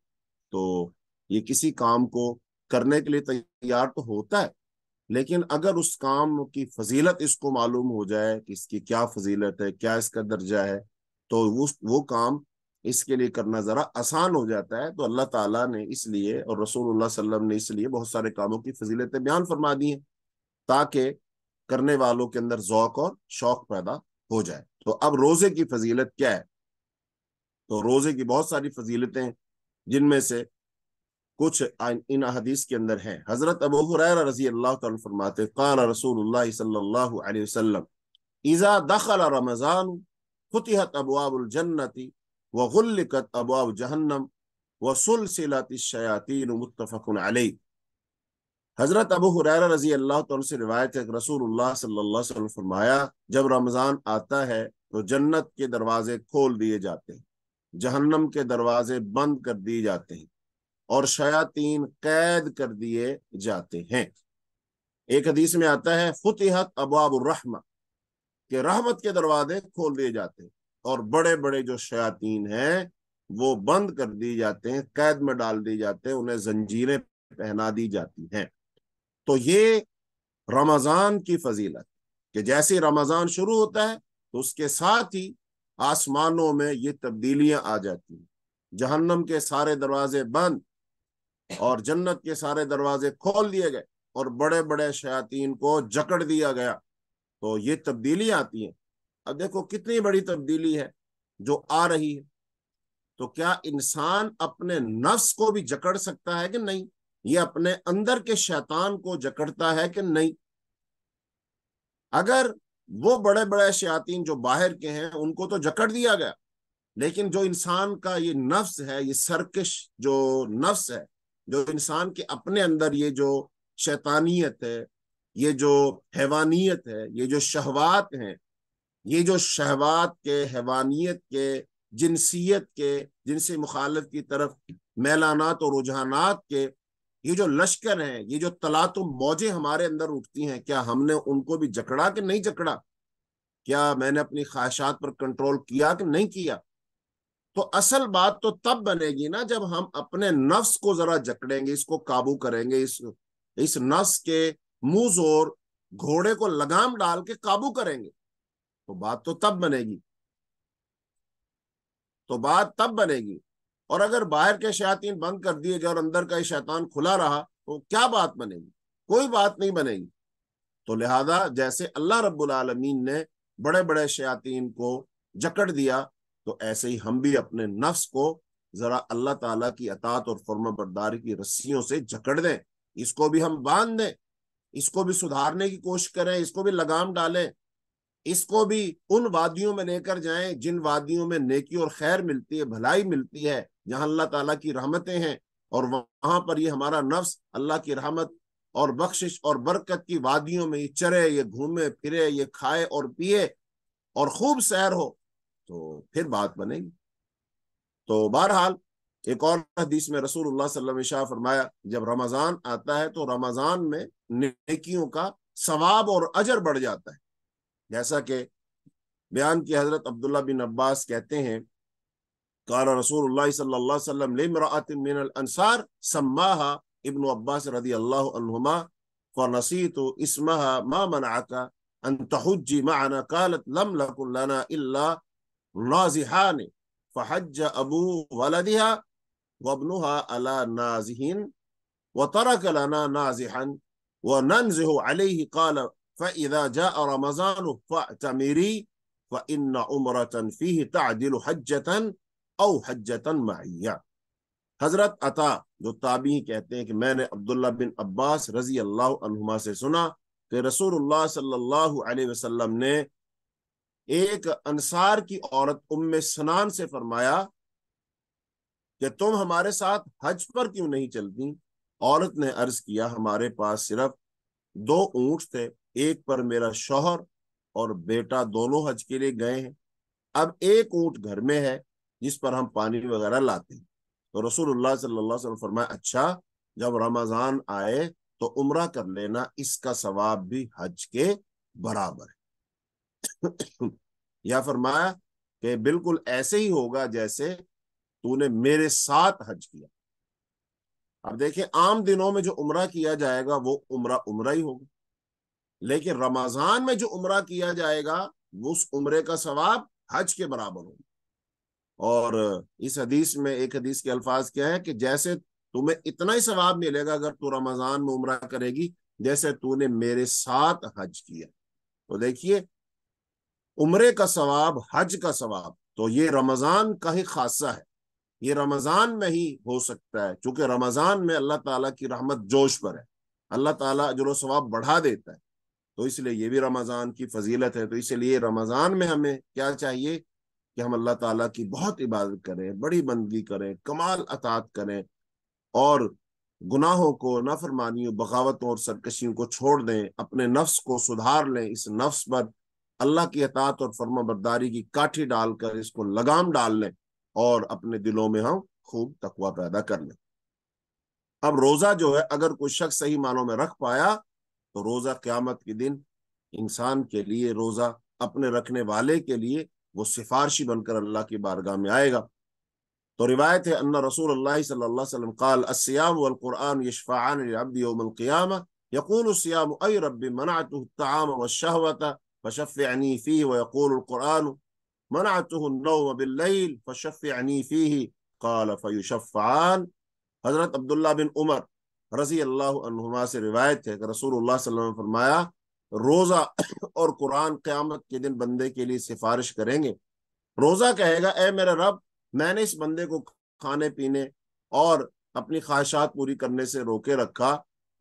तो ये किसी काम को करने के लिए तैयार तो होता है लेकिन अगर उस काम की फजीलत इसको मालूम हो जाए कि इसकी क्या फजीलत है क्या इसका दर्जा है तो वो वो काम इसके लिए करना ज़रा आसान हो जाता है तो अल्लाह ताला ने इसलिए और रसूलुल्लाह सल्लम ने इसलिए बहुत सारे कामों की फजीलतें बयान फरमा दी हैं ताकि करने वालों के अंदर ओक और शौक पैदा हो जाए तो अब रोज़े की फजीलत क्या है तो रोज़े की बहुत सारी फजीलतें जिनमें से कुछ इन अहदीस के अंदर है हजरत अबू हुरैरा रजी अल्लाह फरमाते कान रसूल जहन्नम व सुलसिलत हजरत अबू हुरैरा रजी अल्लाह से रिवायत है रसूलुल्लाह सल्लल्लाहु फरमाया जब रमज़ान आता है तो जन्नत के दरवाजे खोल दिए जाते हैं जहन्नम के दरवाजे बंद कर दिए जाते हैं और शयातीन कैद कर दिए जाते हैं एक हदीस में आता है अबाब रहमत के रहमत के दरवाजे खोल दिए जाते हैं और बड़े बड़े जो शयातीन हैं वो बंद कर दिए जाते हैं कैद में डाल दिए जाते हैं उन्हें जंजीरें पहना दी जाती हैं तो ये रमजान की फजीलत कि जैसे रमजान शुरू होता है तो उसके साथ ही आसमानों में ये तब्दीलियां आ जाती हैं जहन्नम के सारे दरवाजे बंद और जन्नत के सारे दरवाजे खोल दिए गए और बड़े बड़े शयातीन को जकड़ दिया गया तो ये तब्दीली आती है अब देखो कितनी बड़ी तब्दीली है जो आ रही है तो क्या इंसान अपने नफ्स को भी जकड़ सकता है कि नहीं ये अपने अंदर के शैतान को जकड़ता है कि नहीं अगर वो बड़े बड़े शयातीन जो बाहर के हैं उनको तो जकड़ दिया गया लेकिन जो इंसान का ये नफ्स है ये सरकश जो नफ्स है जो इंसान के अपने अंदर ये जो शैतानियत है ये जो हैवानियत है ये जो शहवात हैं ये जो शहवात के हैवानियत के जिनसीत के जिनसे मुखालत की तरफ मैलानात और रुझानात के ये जो लश्कर हैं ये जो तला तो मौजें हमारे अंदर उठती हैं क्या हमने उनको भी जकड़ा कि नहीं जकड़ा क्या मैंने अपनी ख्वाहिशात पर कंट्रोल किया कि नहीं किया तो असल बात तो तब बनेगी ना जब हम अपने नफ्स को जरा जकड़ेंगे इसको काबू करेंगे इस इस नफ्स के मुंह जोर घोड़े को लगाम डाल के काबू करेंगे तो बात तो तब बनेगी तो बात तब बनेगी और अगर बाहर के शयातीन बंद कर दिए गए और अंदर का शैतान खुला रहा तो क्या बात बनेगी कोई बात नहीं बनेगी तो लिहाजा जैसे अल्लाह रब्बुल आलमीन ने बड़े बड़े शयातीन को जकड़ दिया तो ऐसे ही हम भी अपने नफ्स को जरा अल्लाह ताला की अतात और फर्मा बरदारी की रस्सियों से जकड़ दें इसको भी हम बांध दें इसको भी सुधारने की कोशिश करें इसको भी लगाम डालें इसको भी उन वादियों में लेकर जाएं जिन वादियों में नेकी और खैर मिलती है भलाई मिलती है जहां अल्लाह ताला की रहमतें हैं और वहां पर ये हमारा नफ्स अल्लाह की रहमत और बख्शिश और बरकत की वादियों में ये चरे ये घूमे फिरे ये खाए और पिए और खूब सैर हो तो फिर बात बनेगी तो बहरहाल एक और हदीस में रसूल वसल्लम फरमाया जब रमजान आता है तो रमजान में नेकियों का सवाब और अजर बढ़ जाता है जैसा कि बयान की हजरत अब्दुल्ला बिन अब्बास कहते हैं कार रसूल सल्लासार सम्माहा इबन अब्बास रदी अल्लाहुमा फ़नसी तो इसमा मा मनाका अनतहुजी माना कालत लम लकुल्लाना इल्ला نازحان فحج أبو ولدها وابنها على نازحين وترك لنا نازحا وننزه عليه قال فإذا جاء رمضان فاعتمري فإن عمرة فيه تعدل حجة أو حجة معية حضرت عطا جو تابعی کہتے ہیں کہ میں نے عبداللہ بن عباس رضی اللہ عنہما سے سنا کہ رسول اللہ صلی اللہ علیہ وسلم نے एक अनसार की औरत उम्म सनान से फरमाया कि तुम हमारे साथ हज पर क्यों नहीं चलती औरत ने अर्ज किया हमारे पास सिर्फ दो ऊंट थे एक पर मेरा शोहर और बेटा दोनों हज के लिए गए हैं अब एक ऊंट घर में है जिस पर हम पानी वगैरह लाते हैं तो रसूलुल्लाह सल्लल्लाहु अलैहि वसल्लम फरमाया अच्छा जब रमजान आए तो उम्र कर लेना इसका सवाब भी हज के बराबर है या फरमाया कि बिल्कुल ऐसे ही होगा जैसे तूने मेरे साथ हज किया अब देखिए आम दिनों में जो उम्र किया जाएगा वो उम्र उम्र ही होगा लेकिन रमजान में जो उम्र किया जाएगा उस उम्र का सवाब हज के बराबर होगा और इस हदीस में एक हदीस के अल्फाज क्या है कि जैसे तुम्हें इतना ही सवाब मिलेगा अगर तू रमजान में उम्र करेगी जैसे तूने मेरे साथ हज किया तो देखिए उमरे का सवाब हज का सवाब तो ये रमज़ान का ही खासा है ये रमज़ान में ही हो सकता है क्योंकि रमज़ान में अल्लाह ताला की रहमत जोश पर है अल्लाह ताला जो सवाब बढ़ा देता है तो इसलिए ये भी रमज़ान की फजीलत है तो इसलिए रमज़ान में हमें क्या चाहिए कि हम अल्लाह ताला की बहुत इबादत करें बड़ी बंदगी करें कमाल अतात करें और गुनाहों को नाफरमानियों बगावतों और सरकशियों को छोड़ दें अपने नफ्स को सुधार लें इस नफ्स पर अल्लाह की अतात और फर्मा बरदारी की काठी डालकर इसको लगाम डाल लें और अपने दिलों में हम खूब तकवा पैदा कर लें अब रोजा जो है अगर कोई शख्स सही मानों में रख पाया तो रोजा क्यामत के दिन इंसान के लिए रोजा अपने रखने वाले के लिए वो सिफारशी बनकर अल्लाह की बारगाह में आएगा तो रिवायत है अन्ना रसूल सल्लल्लाहु काल فشفعني فيه ويقول القرآن منعته النوم بالليल فشفعني فيه قال فيشفعان हजरत अब्दुल्ला बिन उमर रजी अल्लाह अनहुमा से रिवायत है कि रसूलुल्लाह सल्लल्लाहु अलैहि वसल्लम ने फरमाया रोज़ा और कुरान क़यामत के दिन बंदे के लिए सिफारिश करेंगे रोज़ा कहेगा ए मेरे रब मैंने इस बंदे को खाने पीने और अपनी ख्वाहिशात पूरी करने से रोके रखा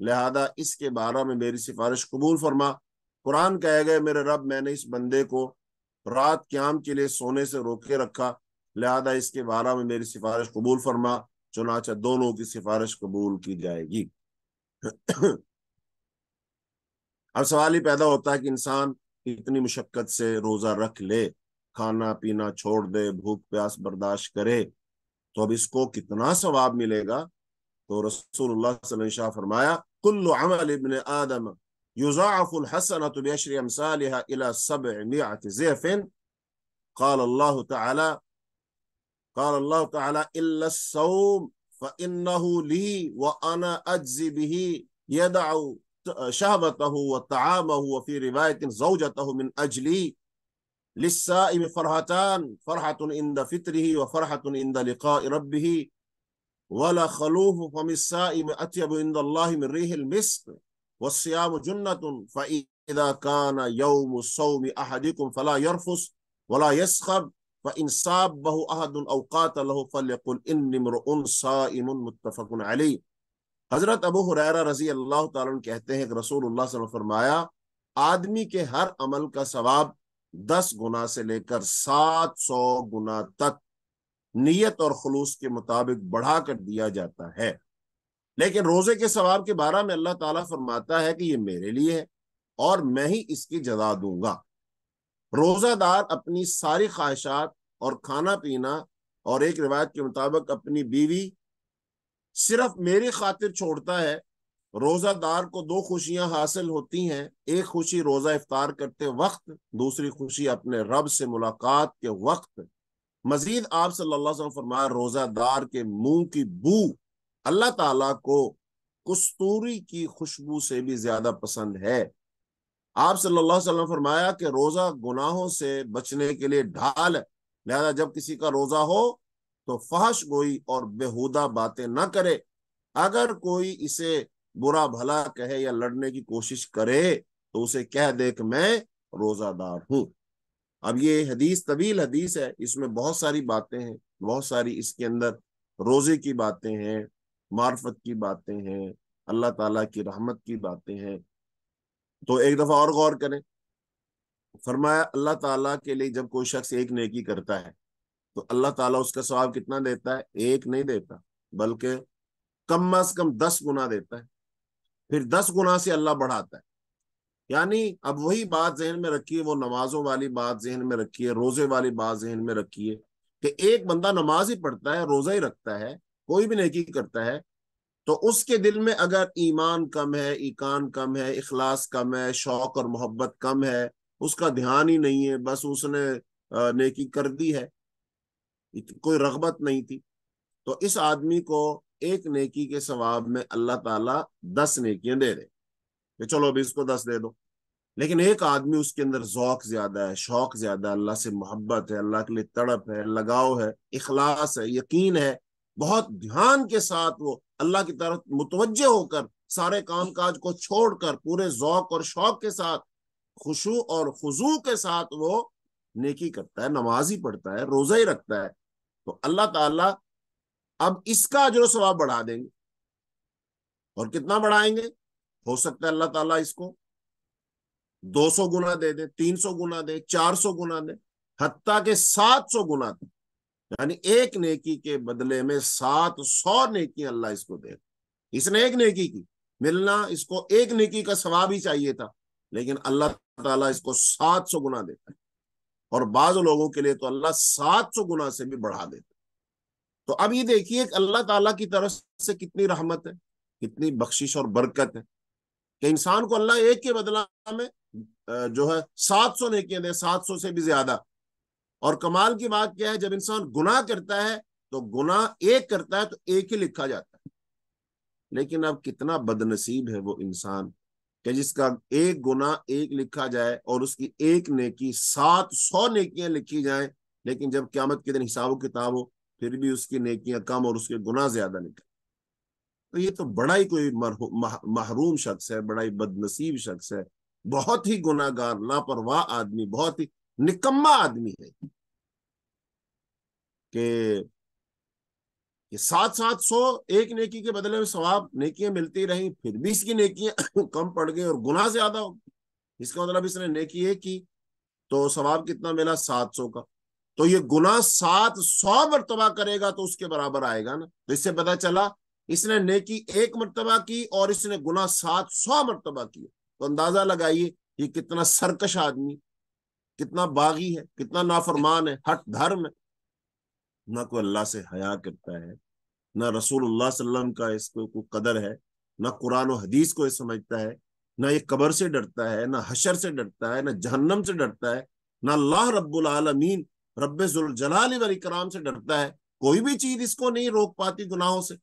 लिहाजा इसके बारे में मेरी सिफारिश कबूल फरमा कुरान कहे गए मेरे रब मैंने इस बंदे को रात क्याम के लिए सोने से रोके रखा लिहाजा इसके बारे में मेरी सिफारिश कबूल फरमा चुनाचा दोनों की सिफारिश कबूल की जाएगी अब सवाल ही पैदा होता है कि इंसान इतनी मुशक्कत से रोजा रख ले खाना पीना छोड़ दे भूख प्यास बर्दाश्त करे तो अब इसको कितना सवाब मिलेगा तो रसूलुल्लाह शाह फरमाया कुल्लु अमल इब्न आदम يضاعف الحسنة بعشر أمثالها إلى سبعمائة زيف قال الله تعالى قال الله تعالى إلا الصوم فإنه لي وأنا أجزي به يدع شهبته وطعامه وفي رواية زوجته من أجلي للسائم فرحتان فرحة عند فطره وفرحة عند لقاء ربه ولا خلوف فم السائم أطيب عند الله من ريح المسك वस्याम अबू हुरैरा रजी अल्लाह कहते हैं फरमाया आदमी के हर अमल का सवाब दस गुना से लेकर सात सौ गुना तक नीयत और खलूस के मुताबिक बढ़ा कर दिया जाता है लेकिन रोजे के सवाब के बारे में अल्लाह ताला फरमाता है कि ये मेरे लिए है और मैं ही इसकी जदा दूंगा रोजादार अपनी सारी ख्वाहिशात और खाना पीना और एक रिवायत के मुताबिक अपनी बीवी सिर्फ मेरी खातिर छोड़ता है रोजादार को दो खुशियां हासिल होती हैं एक खुशी रोजा इफ्तार करते वक्त दूसरी खुशी अपने रब से मुलाकात के वक्त मजीद आप सल्लल्लाहु अलैहि वसल्लम फरमाया रोजादार के मुंह की बू अल्लाह ताला को कस्तूरी की खुशबू से भी ज्यादा पसंद है आप सल्लल्लाहु अलैहि वसल्लम फरमाया कि रोजा गुनाहों से बचने के लिए ढाल लिहाजा जब किसी का रोजा हो तो फहश गोई और बेहुदा बातें ना करे अगर कोई इसे बुरा भला कहे या लड़ने की कोशिश करे तो उसे कह दे कि मैं रोजादार हूं अब ये हदीस तवील हदीस है इसमें बहुत सारी बातें हैं बहुत सारी इसके अंदर रोजे की बातें हैं मार्फत की बातें हैं अल्लाह ताला की रहमत की बातें हैं तो एक दफा और गौर करें फरमाया अल्लाह ताला के लिए जब कोई शख्स एक नेकी करता है तो अल्लाह ताला उसका स्वाब कितना देता है एक नहीं देता बल्कि कम अज कम दस गुना देता है फिर दस गुना से अल्लाह बढ़ाता है यानी अब वही बात जहन में रखिए वो नमाजों वाली बात जहन में रखिए रोजे वाली बात जहन में रखिए कि एक बंदा नमाज ही पढ़ता है रोजा ही रखता है कोई भी नेकी करता है तो उसके दिल में अगर ईमान कम है ईकान कम है इखलास कम है शौक और मोहब्बत कम है उसका ध्यान ही नहीं है बस उसने नेकी कर दी है कोई रगबत नहीं थी तो इस आदमी को एक नेकी के सवाब में अल्लाह ताला दस नेकियां दे दे कि चलो अभी इसको दस दे दो लेकिन एक आदमी उसके अंदर जौक ज्यादा है शौक ज्यादा है अल्लाह से मोहब्बत है अल्लाह के लिए तड़प है लगाव है इखलास है यकीन है बहुत ध्यान के साथ वो अल्लाह की तरफ मुतवजे होकर सारे काम काज को छोड़कर पूरे जौक और शौक के साथ खुशू और खुजू के साथ वो नेकी करता है नमाज ही पढ़ता है रोजा ही रखता है तो अल्लाह ताला अब इसका जो स्वभाव बढ़ा देंगे और कितना बढ़ाएंगे हो सकता है अल्लाह ताला इसको 200 गुना दे दे 300 गुना दे 400 गुना दे हत्या के 700 गुना दे यानी एक नेकी के बदले में सात सौ नेकी अल्लाह इसको दे इसने एक नेकी की मिलना इसको एक नेकी का सवाब ही चाहिए था लेकिन अल्लाह ताला इसको सात सौ गुना देता है और बाज लोगों के लिए तो अल्लाह सात सौ गुना से भी बढ़ा देता तो अब ये देखिए अल्लाह तला की तरफ से कितनी रहमत है कितनी बख्शिश और बरकत है कि इंसान को अल्लाह एक के बदला में जो है सात सौ नेकियां दे सात सौ से भी ज्यादा और कमाल की बात क्या है जब इंसान गुनाह करता है तो गुनाह एक करता है तो एक ही लिखा जाता है लेकिन अब कितना बदनसीब है वो इंसान कि जिसका एक गुना एक लिखा जाए और उसकी एक नेकी सात सौ नेकियां लिखी जाए लेकिन जब क्यामत के दिन हिसाब किताब हो फिर भी उसकी नेकियां कम और उसके गुना ज्यादा निकले तो ये तो बड़ा ही कोई महरूम शख्स है बड़ा ही बदनसीब शख्स है बहुत ही गुनागार लापरवाह आदमी बहुत ही निकम्मा आदमी है कि सात सात सौ एक नेकी के बदले में सवाब नेकियां मिलती रही फिर भी इसकी नेकियां कम पड़ गई और गुना ज्यादा हो इसका मतलब इसने नेकी एक की तो सवाब कितना मिला सात सौ का तो ये गुना सात सौ मरतबा करेगा तो उसके बराबर आएगा ना तो इससे पता चला इसने नेकी एक मरतबा की और इसने गुना सात सौ मरतबा किया तो अंदाजा लगाइए ये कितना सरकश आदमी कितना बागी है कितना नाफरमान है हट धर्म है ना कोई अल्लाह से हया करता है ना रसूल सल्लम का इसको को कदर है ना कुरान और हदीस को समझता है ना ये कबर से डरता है ना हशर से डरता है ना जहन्नम से डरता है ना अल्लाह रब्बुल आलमीन जलाल से डरता है कोई भी चीज इसको नहीं रोक पाती गुनाहों से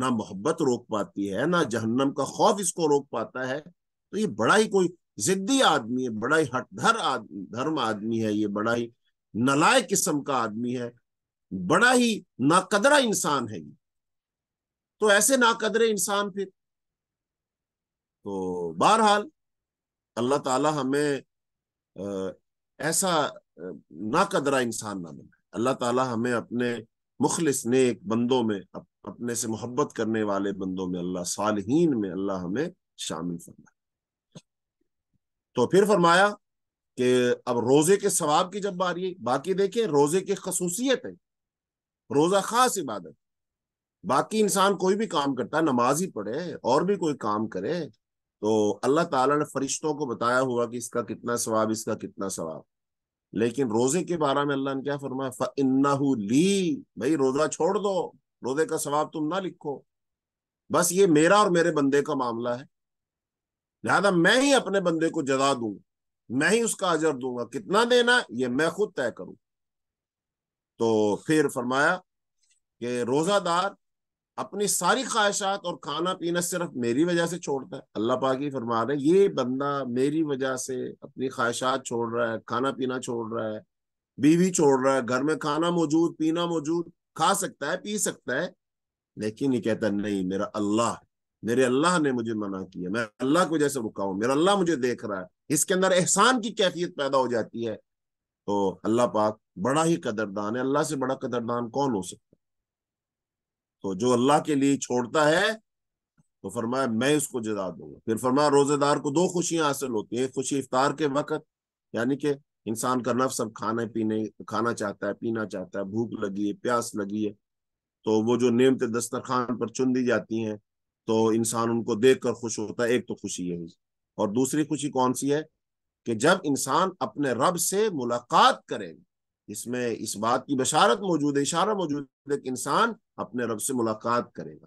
ना मोहब्बत रोक पाती है ना जहन्नम का खौफ इसको रोक पाता है तो ये बड़ा ही कोई जिद्दी आदमी है बड़ा ही हटधर आदमी धर्म आदमी है ये बड़ा ही नलायक किस्म का आदमी है बड़ा ही नाकदरा इंसान है ये तो ऐसे नाकदरे इंसान फिर तो बहरहाल अल्लाह ताला हमें ऐसा नाकदरा इंसान ना बनाए अल्लाह ताला हमें अपने मुखलिस नेक बंदों में अपने से मोहब्बत करने वाले बंदों में अल्लाह सालहीन में अल्लाह हमें शामिल फरमाए तो फिर फरमाया कि अब रोजे के सवाब की जब बारी बाकी देखिए रोजे की खसूसियत है रोजा खास इबादत बाकी इंसान कोई भी काम करता है नमाज ही पढ़े और भी कोई काम करे तो अल्लाह ताला ने फरिश्तों को बताया हुआ कि इसका कितना सवाब इसका कितना सवाब लेकिन रोजे के बारे में अल्लाह ने क्या फरमाया इन्ना ली भाई रोजा छोड़ दो रोजे का सवाब तुम ना लिखो बस ये मेरा और मेरे बंदे का मामला है लिहाजा मैं ही अपने बंदे को जगा दूंगा मैं ही उसका अजर दूंगा कितना देना ये मैं खुद तय करूं तो फिर फरमाया कि रोज़ादार अपनी सारी ख्वाहिशात और खाना पीना सिर्फ मेरी वजह से छोड़ता है अल्लाह पाक ही फरमा रहे ये बंदा मेरी वजह से अपनी ख्वाहिशात छोड़ रहा है खाना पीना छोड़ रहा है बीवी छोड़ रहा है घर में खाना मौजूद पीना मौजूद खा सकता है पी सकता है लेकिन ये कहता नहीं मेरा अल्लाह मेरे अल्लाह ने मुझे मना किया मैं अल्लाह की वजह से रुका हूँ मेरा अल्लाह मुझे देख रहा है इसके अंदर एहसान की कैफियत पैदा हो जाती है तो अल्लाह पाक बड़ा ही कदरदान है अल्लाह से बड़ा कदरदान कौन हो सकता है तो जो अल्लाह के लिए छोड़ता है तो फरमाया मैं उसको जजा दूंगा फिर फरमाया रोजेदार को दो खुशियां हासिल होती है खुशी इफ्तार के वक्त यानी कि इंसान का नफ सब खाने पीने खाना चाहता है पीना चाहता है भूख लगी है प्यास लगी है तो वो जो नेमत दस्तरखान पर चुन दी जाती हैं तो इंसान उनको देख कर खुश होता है एक तो खुशी है और दूसरी खुशी कौन सी है कि जब इंसान अपने रब से मुलाकात करेगा इसमें इस बात की बशारत मौजूद है इशारा मौजूद है कि इंसान अपने रब से मुलाकात करेगा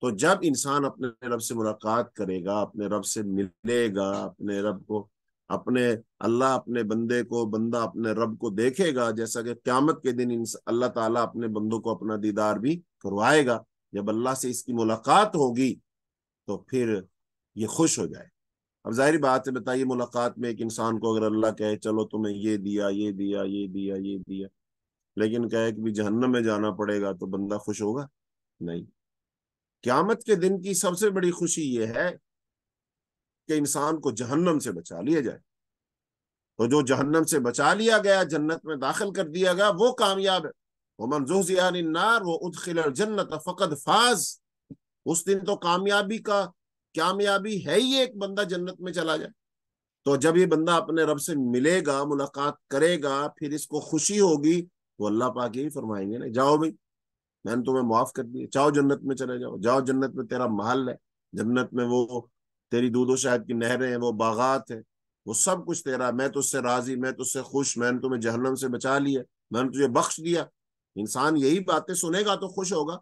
तो जब इंसान अपने रब से मुलाकात करेगा अपने रब से मिलेगा अपने रब को अपने अल्लाह अपने बंदे को बंदा अपने रब को देखेगा जैसा कि क्यामत के दिन अल्लाह ताला अपने बंदों को अपना दीदार भी करवाएगा जब अल्लाह से इसकी मुलाकात होगी तो फिर ये खुश हो जाए अब जाहिर बात है बताइए मुलाकात में एक इंसान को अगर अल्लाह कहे चलो तुम्हें ये दिया ये दिया ये दिया ये दिया लेकिन कहे कि जहन्नम में जाना पड़ेगा तो बंदा खुश होगा नहीं क्यामत के दिन की सबसे बड़ी खुशी ये है कि इंसान को जहन्नम से बचा लिया जाए तो जो जहन्नम से बचा लिया गया जन्नत में दाखिल कर दिया गया वो कामयाब है वो नार वो उदखिल जन्नत फ़कद फाज उस दिन तो कामयाबी का कामयाबी है ही एक बंदा जन्नत में चला जाए तो जब ये बंदा अपने रब से मिलेगा मुलाकात करेगा फिर इसको खुशी होगी तो अल्लाह पाक यही फरमाएंगे ना जाओ भाई मैंने तुम्हें माफ कर दिया चाहो जन्नत में चले जाओ जाओ जन्नत में तेरा महल है जन्नत में वो तेरी दूधो शायद की नहरें हैं वो बागात है वो सब कुछ तेरा मैं तो उससे राजी मैं तो उससे खुश मैंने तुम्हें जहनम से बचा लिया मैंने तुझे बख्श दिया इंसान यही बातें सुनेगा तो खुश होगा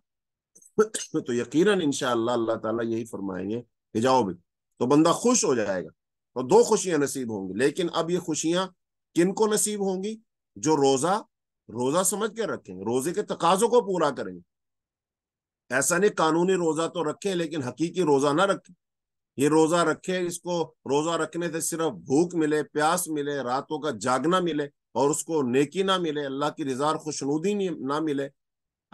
तो यकीनन इंशाल्लाह अल्लाह ताला यही फरमाएंगे कि जाओ भी तो बंदा खुश हो जाएगा तो दो खुशियां नसीब होंगी लेकिन अब ये खुशियां किनको नसीब होंगी जो रोजा रोजा समझ के रखेंगे रोजे के तकाजों को पूरा करेंगे ऐसा नहीं कानूनी रोजा तो रखें लेकिन हकीकी रोजा ना रखें ये रोजा रखे इसको रोजा रखने से सिर्फ भूख मिले प्यास मिले रातों का जागना मिले और उसको नेकी ना मिले अल्लाह की रिजार खुशनुदी ना मिले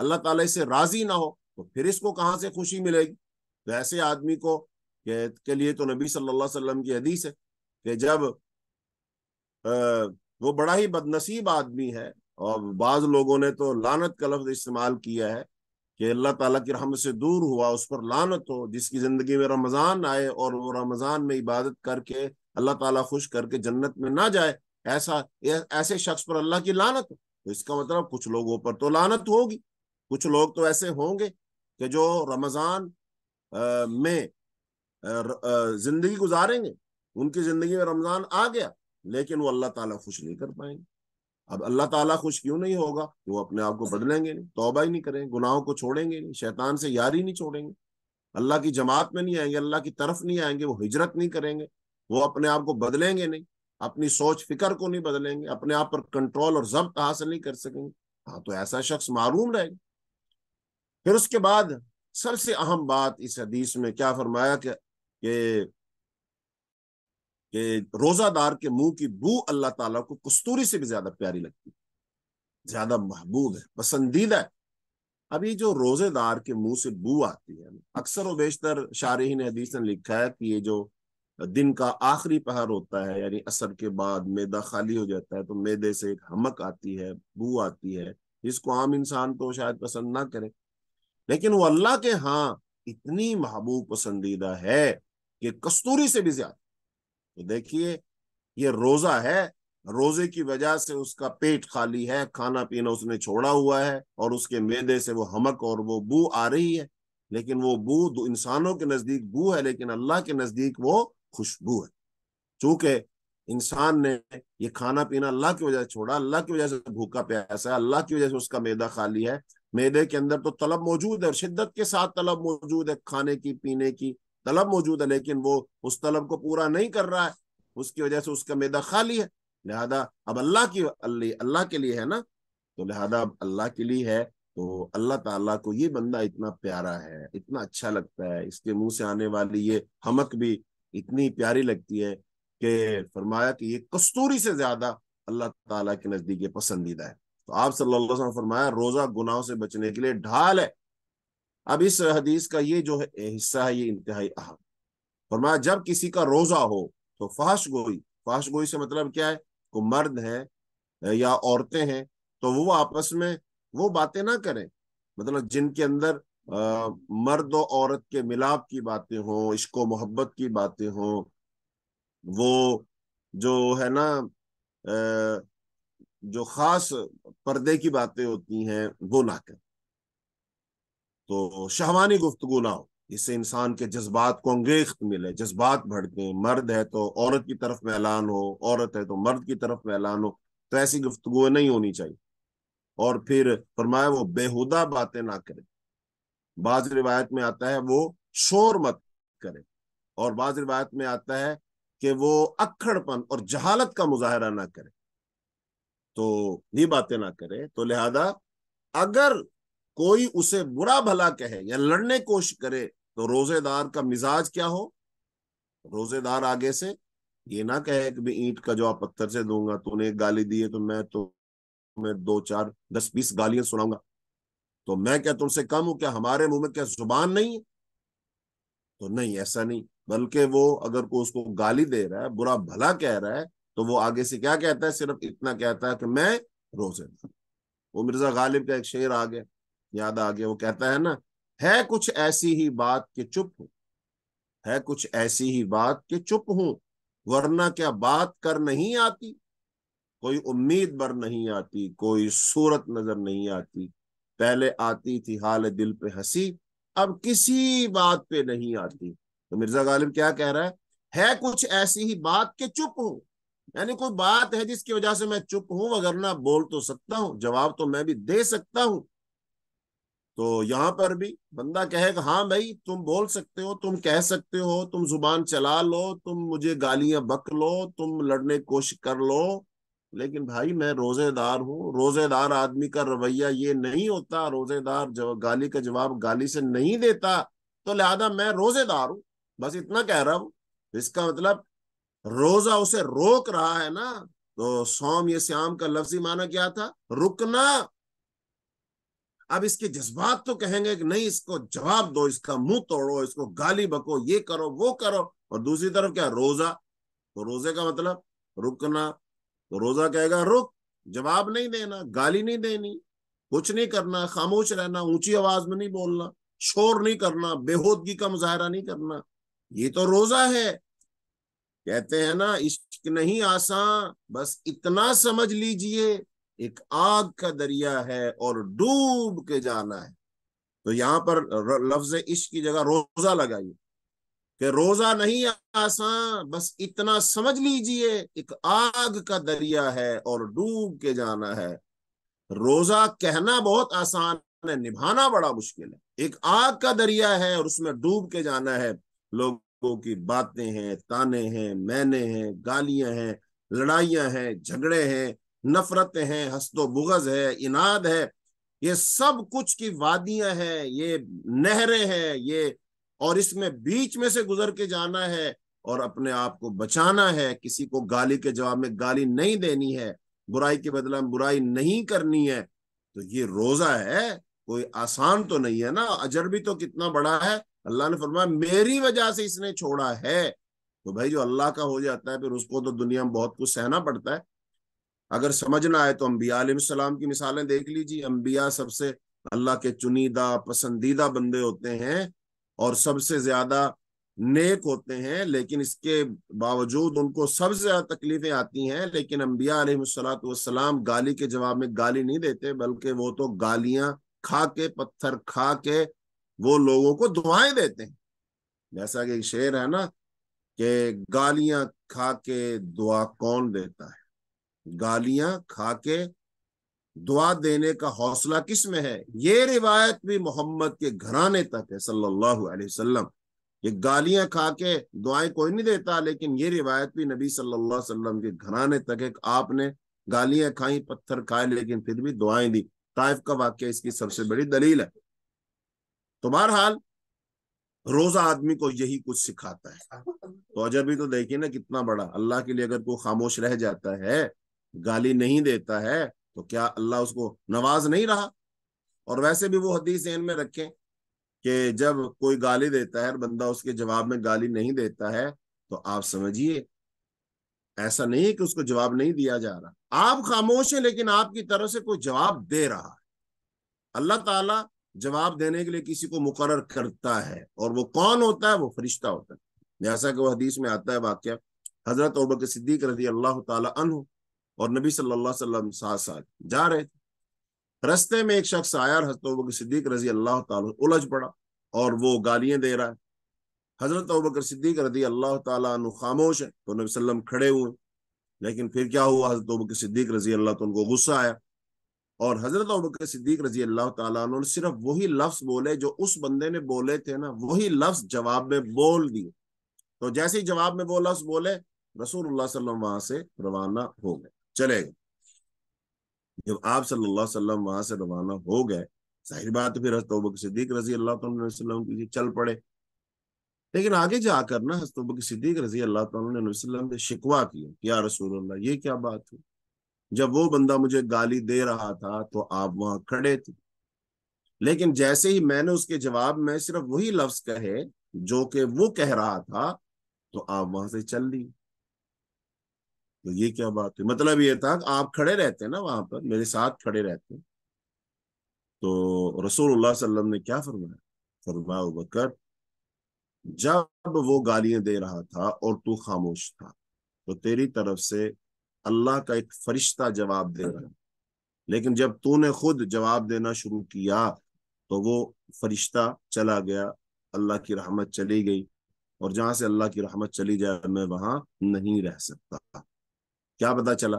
अल्लाह ताला इसे राजी ना हो तो फिर इसको कहाँ से खुशी मिलेगी तो ऐसे आदमी को के लिए तो नबी सल्लल्लाहु अलैहि वसल्लम की हदीस है कि जब वो बड़ा ही बदनसीब आदमी है और बाज लोगों ने तो लानत का लफ्ज इस्तेमाल किया है कि अल्लाह ताला की रहमत से दूर हुआ उस पर लानत हो जिसकी जिंदगी में रमजान आए और वो रमजान में इबादत करके अल्लाह ताला खुश करके जन्नत में ना जाए ऐसा ऐसे शख्स पर अल्लाह की लानत हो तो इसका मतलब कुछ लोगों पर तो लानत होगी कुछ लोग तो ऐसे होंगे कि जो रमजान में जिंदगी गुजारेंगे उनकी जिंदगी में रमजान आ गया लेकिन वो अल्लाह ताला खुश नहीं कर पाएंगे अब अल्लाह ताला खुश क्यों नहीं होगा वो अपने आप को बदलेंगे नहीं तोबा ही नहीं करेंगे गुनाहों को छोड़ेंगे नहीं शैतान से यारी नहीं छोड़ेंगे अल्लाह की जमात में नहीं आएंगे अल्लाह की तरफ नहीं आएंगे वो हिजरत नहीं करेंगे वो अपने आप को बदलेंगे नहीं अपनी सोच फिक्र को नहीं बदलेंगे अपने आप पर कंट्रोल और जब्त हासिल नहीं कर सकेंगे हाँ तो ऐसा शख्स मारूम रहेगा फिर उसके बाद सबसे अहम बात इस हदीस में क्या फरमाया कि कि कि रोजादार के मुंह की बू अल्लाह ताला को कस्तूरी से भी ज्यादा प्यारी लगती है ज्यादा महबूब है पसंदीदा है अभी जो रोजेदार के मुंह से बू आती है अक्सर व बेशतर ने हदीस ने लिखा है कि ये जो दिन का आखिरी पहर होता है यानी असर के बाद मैदा खाली हो जाता है तो मैदे से एक हमक आती है बू आती है जिसको आम इंसान तो शायद पसंद ना करे लेकिन वो अल्लाह के हाँ इतनी महबूब पसंदीदा है ये कस्तूरी से भी ज्यादा तो देखिए ये रोजा है रोजे की वजह से उसका पेट खाली है खाना पीना उसने छोड़ा हुआ है और उसके मैदे से वो हमक और वो बू आ रही है लेकिन वो बू इंसानों के नजदीक बू है लेकिन अल्लाह के नजदीक वो खुशबू है चूंकि इंसान ने ये खाना पीना अल्लाह की वजह से छोड़ा अल्लाह की वजह से भूखा प्यासा है अल्लाह की वजह से उसका मैदा खाली है मैदे के अंदर तो तलब मौजूद है और शिद्दत के साथ तलब मौजूद है खाने की पीने की तलब मौजूद है लेकिन वो उस तलब को पूरा नहीं कर रहा है उसकी वजह से उसका मैदा खाली है लिहाजा अब अल्लाह की अल्लाह के लिए है ना तो लिहाजा अब अल्लाह के लिए है तो अल्लाह ताला को ये बंदा इतना प्यारा है इतना अच्छा लगता है इसके मुंह से आने वाली ये हमक भी इतनी प्यारी लगती है कि फरमाया कि ये कस्तूरी से ज्यादा अल्लाह ताला के नजदीक पसंदीदा है तो आप सल्लल्लाहु अलैहि वसल्लम फरमाया रोजा गुनाहों से बचने के लिए ढाल है अब इस हदीस का ये जो है हिस्सा है ये इंतहाई अहम फरमाया जब किसी का रोजा हो तो फाश गोई फाश गोई से मतलब क्या है को मर्द है या औरतें हैं तो वो आपस में वो बातें ना करें मतलब जिनके अंदर आ, मर्द और औरत के मिलाप की बातें हों इश्को मोहब्बत की बातें हों वो जो है ना आ, जो खास पर्दे की बातें होती हैं वो ना करें तो शहवानी गुफ्तगु ना हो इससे इंसान के जज्बात को अंगेख्त मिले जज्बात भड़के मर्द है तो औरत की तरफ में ऐलान हो औरत है तो मर्द की तरफ में ऐलान हो तो ऐसी गुफ्तगु नहीं होनी चाहिए और फिर फरमाया वो बेहुदा बातें ना करे बाज रिवायत में आता है वो शोर मत करे और बाज रिवायत में आता है कि वो अक्खड़पन और जहालत का मुजाहरा ना करे तो ये बातें ना करे तो लिहाजा अगर कोई उसे बुरा भला कहे या लड़ने कोशिश करे तो रोजेदार का मिजाज क्या हो रोजेदार आगे से ये ना कहे कि मैं ईंट का जवाब पत्थर से दूंगा तूने एक गाली दी है तो मैं तो मैं दो चार दस बीस गालियां सुनाऊंगा तो मैं क्या तुमसे कम हूं क्या हमारे मुंह में क्या जुबान नहीं तो नहीं ऐसा नहीं बल्कि वो अगर को उसको गाली दे रहा है बुरा भला कह रहा है तो वो आगे से क्या कहता है सिर्फ इतना कहता है कि मैं रोजेदार वो मिर्जा गालिब का एक शेर आ गया याद आ गया वो कहता है ना है कुछ ऐसी ही बात के चुप हूं है कुछ ऐसी ही बात के चुप हूं वरना क्या बात कर नहीं आती कोई उम्मीद बर नहीं आती कोई सूरत नजर नहीं आती पहले आती थी हाल दिल पे हंसी अब किसी बात पे नहीं आती तो मिर्जा गालिब क्या कह रहा है है कुछ ऐसी ही बात के चुप हूं यानी कोई बात है जिसकी वजह से मैं चुप हूं वगरना बोल तो सकता हूं जवाब तो मैं भी दे सकता हूं तो यहाँ पर भी बंदा कहेगा हाँ भाई तुम बोल सकते हो तुम कह सकते हो तुम जुबान चला लो तुम मुझे गालियां बक लो तुम लड़ने की कोशिश कर लो लेकिन भाई मैं रोजेदार हूँ रोजेदार आदमी का रवैया ये नहीं होता रोजेदार जब गाली का जवाब गाली से नहीं देता तो लिहाजा मैं रोजेदार हूँ बस इतना कह रहा हूँ इसका मतलब रोजा उसे रोक रहा है ना तो सोम ये श्याम का लफ्जी माना क्या था रुकना अब इसके जज्बात तो कहेंगे कि नहीं इसको जवाब दो इसका मुंह तोड़ो इसको गाली बको ये करो वो करो और दूसरी तरफ क्या रोजा तो रोजे का मतलब रुकना तो रोजा कहेगा रुक जवाब नहीं देना गाली नहीं देनी कुछ नहीं करना खामोश रहना ऊंची आवाज में नहीं बोलना शोर नहीं करना बेहोदगी का मुजाहरा नहीं करना ये तो रोजा है कहते हैं ना इश्क नहीं आसान बस इतना समझ लीजिए एक आग का दरिया है और डूब के जाना है तो यहां पर लफ्ज इश्क की जगह रोजा लगाइए कि रोजा नहीं आसान बस इतना समझ लीजिए एक आग का दरिया है और डूब के जाना है रोजा कहना बहुत आसान है निभाना बड़ा मुश्किल है एक आग का दरिया है और उसमें डूब के जाना है लोगों की बातें हैं ताने हैं मैने हैं गालियां हैं लड़ाइयां हैं झगड़े हैं नफरत है हस्तो बुगज है इनाद है ये सब कुछ की वादियां हैं ये नहरें हैं ये और इसमें बीच में से गुजर के जाना है और अपने आप को बचाना है किसी को गाली के जवाब में गाली नहीं देनी है बुराई के बदला में बुराई नहीं करनी है तो ये रोजा है कोई आसान तो नहीं है ना अजर भी तो कितना बड़ा है अल्लाह ने फरमाया मेरी वजह से इसने छोड़ा है तो भाई जो अल्लाह का हो जाता है फिर उसको तो दुनिया में बहुत कुछ सहना पड़ता है अगर समझना है तो अम्बिया आलम की मिसालें देख लीजिए अम्बिया सबसे अल्लाह के चुनीदा पसंदीदा बंदे होते हैं और सबसे ज्यादा नेक होते हैं लेकिन इसके बावजूद उनको सबसे ज्यादा तकलीफें आती हैं लेकिन अम्बिया आलमसलाम गाली के जवाब में गाली नहीं देते बल्कि वो तो गालियां खा के पत्थर खा के वो लोगों को दुआएं देते हैं जैसा कि शेर है ना कि गालियां खा के दुआ कौन देता है गालियां खा के दुआ देने का हौसला किस में है ये रिवायत भी मोहम्मद के घराने तक है सल्लल्लाहु अलैहि वसल्लम ये गालियां खा के दुआएं कोई नहीं देता लेकिन ये रिवायत भी नबी सल्लल्लाहु अलैहि वसल्लम के घराने तक है आपने गालियां खाई पत्थर खाए लेकिन फिर भी दुआएं दी ताइफ का वाक्य इसकी सबसे बड़ी दलील है तो बहरहाल रोजा आदमी को यही कुछ सिखाता है अच्छा। तो अजर भी तो देखिए ना कितना बड़ा अल्लाह के लिए अगर कोई खामोश रह जाता है गाली नहीं देता है तो क्या अल्लाह उसको नवाज नहीं रहा और वैसे भी वो हदीस जहन में रखें कि जब कोई गाली देता है बंदा उसके जवाब में गाली नहीं देता है तो आप समझिए ऐसा नहीं है कि उसको जवाब नहीं दिया जा रहा आप खामोश हैं लेकिन आपकी तरफ से कोई जवाब दे रहा है अल्लाह ताला जवाब देने के लिए किसी को मुकर करता है और वो कौन होता है वो फरिश्ता होता है जैसा कि वो हदीस में आता है वाक्य हजरत ओबक सिद्दीक रजी अल्लाह तला और नबी सल्लल्लाहु अलैहि वसल्लम साथ साथ जा रहे थे रस्ते में एक शख्स आया और हजरत अबकर सिद्दीक रजी अल्लाह तलझ पड़ा और वो गालियां दे रहा है हजरत अबकर सिद्दीक रजी अल्लाह तु खामोश है तो नबी वसल्लम खड़े हुए लेकिन फिर क्या हुआ हजरत बकर सिद्दीक रजी अल्लाह तो उनको गुस्सा आया और हजरत बकर सिद्दीक रजी अल्लाह तुम सिर्फ वही लफ्ज बोले जो उस बंदे ने बोले थे ना वही लफ्ज जवाब में बोल दिए तो जैसे ही जवाब में वो लफ्ज बोले रसूल वहां से रवाना हो गए चलेगा जब आप सल्लल्लाहु अलैहि वसल्लम वहां से रवाना हो गए जाहिर बात फिर हस्तोबक सिद्दीक रजी अल्लाह तुम की चल पड़े लेकिन आगे जाकर ना हस्तोबक सिद्दीक रजी अल्लाह तुम ने शिकवा किया या रसूल ये क्या बात हुई जब वो बंदा मुझे गाली दे रहा था तो आप वहां खड़े थे लेकिन जैसे ही मैंने उसके जवाब में सिर्फ वही लफ्ज कहे जो कि वो कह रहा था तो आप वहां से चल दिए तो ये क्या बात है मतलब ये था आप खड़े रहते हैं ना वहां पर मेरे साथ खड़े रहते हैं तो रसूल सल्लम ने क्या फरमाया फरमाया बकर जब वो गालियां दे रहा था और तू खामोश था तो तेरी तरफ से अल्लाह का एक फरिश्ता जवाब दे रहा लेकिन जब तूने खुद जवाब देना शुरू किया तो वो फरिश्ता चला गया अल्लाह की रहमत चली गई और जहां से अल्लाह की रहमत चली जाए मैं वहां नहीं रह सकता क्या पता चला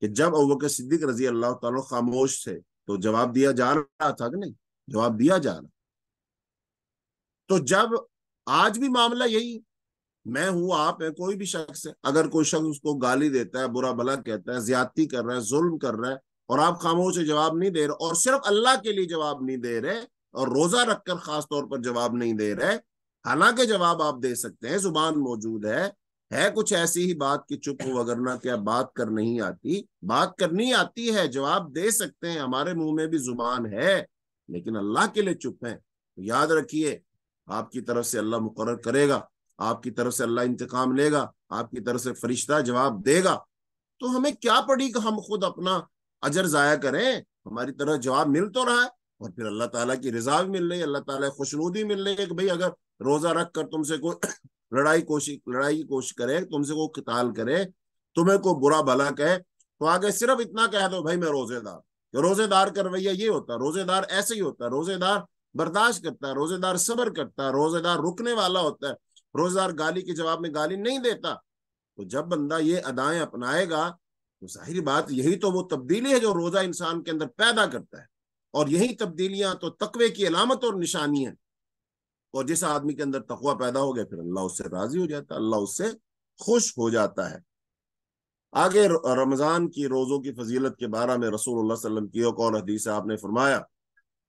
कि जब अब सिद्दीक रजी अल्लाह खामोश थे तो जवाब दिया जा रहा था कि नहीं जवाब दिया जा रहा तो जब आज भी मामला यही मैं हूं आप है कोई भी शख्स है अगर कोई शख्स उसको गाली देता है बुरा भला कहता है ज्यादती कर रहा है जुल्म कर रहा है और आप खामोश से जवाब नहीं दे रहे और सिर्फ अल्लाह के लिए जवाब नहीं दे रहे और रोजा रखकर खास तौर पर जवाब नहीं दे रहे हालांकि जवाब आप दे सकते हैं जुबान मौजूद है है कुछ ऐसी ही बात कि चुप हो वगरना क्या बात कर नहीं आती बात करनी आती है जवाब दे सकते हैं हमारे मुंह में भी जुबान है लेकिन अल्लाह के लिए चुप है तो याद रखिए आपकी तरफ से अल्लाह मुकर करेगा आपकी तरफ से अल्लाह इंतकाम लेगा आपकी तरफ से फरिश्ता जवाब देगा तो हमें क्या पड़ी कि हम खुद अपना अजर जाया करें हमारी तरफ जवाब मिल तो रहा है और फिर अल्लाह ताला की रजा भी मिल रही है अल्लाह ताला खुशनूदी मिल रही है कि भाई अगर रोजा रख कर तुमसे कोई लड़ाई कोशिश लड़ाई की कोशिश करे तुमसे को किताल करे तुम्हें को बुरा भला कहे तो आगे सिर्फ इतना कह दो भाई मैं रोजेदार तो रोजेदार का रवैया ये होता है रोजेदार ऐसे ही होता है रोजेदार बर्दाश्त करता है रोजेदार सबर करता है रोजेदार रुकने वाला होता है रोजेदार गाली के जवाब में गाली नहीं देता तो जब बंदा ये अदाएं अपनाएगा तो जाहिर बात यही तो वो तब्दीली है जो रोजा इंसान के अंदर पैदा करता है और यही तब्दीलियां तो तकवे की अलामत और निशानी है और जिस आदमी के अंदर तकवा पैदा हो गया फिर अल्लाह उससे राजी हो जाता है अल्लाह उससे खुश हो जाता है आगे रमजान की रोजों की फजीलत के बारे में रसूल सल्लम की एक और हदीस आपने फरमाया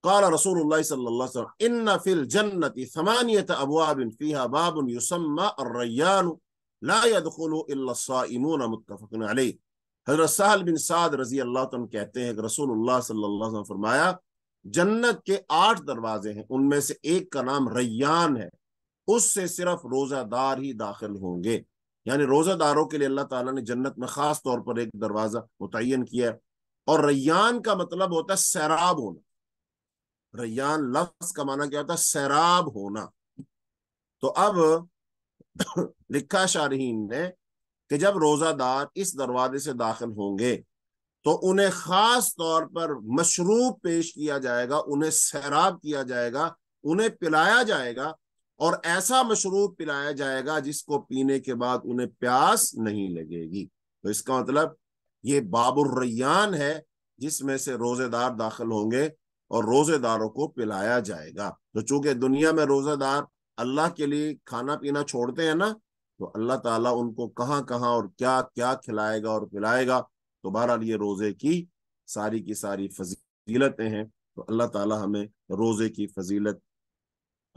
काला रसूल सल्लाम फिल जन्नति समानियत अबवाबिन फीहा बाबन युसम्मा अर्रैयान ला यदखुलु इल्ला साइमून मुत्तफकुन अलैह हजरत सहल बिन साद रजी अल्लाह कहते हैं कि रसूलुल्लाह सल्लल्लाहु अलैहि वसल्लम फरमाया जन्नत के आठ दरवाजे हैं उनमें से एक का नाम रैयान है उससे सिर्फ रोजादार ही दाखिल होंगे यानी रोजादारों के लिए अल्लाह ताला ने जन्नत में खास तौर पर एक दरवाजा मुतन किया है और रैयान का मतलब होता है सैराब होना रैयान लफ्ज का माना क्या होता है सैराब होना तो अब लिखा शारहीन ने कि जब रोजादार इस दरवाजे से दाखिल होंगे तो उन्हें खास तौर पर मशरूब पेश किया जाएगा उन्हें सैराब किया जाएगा उन्हें पिलाया जाएगा और ऐसा मशरूब पिलाया जाएगा जिसको पीने के बाद उन्हें प्यास नहीं लगेगी तो इसका मतलब ये बाबुर रैयान है जिसमें से रोजेदार दाखिल होंगे और रोजेदारों को पिलाया जाएगा तो चूंकि दुनिया में रोजेदार अल्लाह के लिए खाना पीना छोड़ते हैं ना तो अल्लाह ताला उनको कहाँ कहाँ और क्या क्या खिलाएगा और पिलाएगा तो बहरहाल ये रोजे की सारी की सारी फजीलतें हैं तो अल्लाह ताला हमें रोजे की फजीलत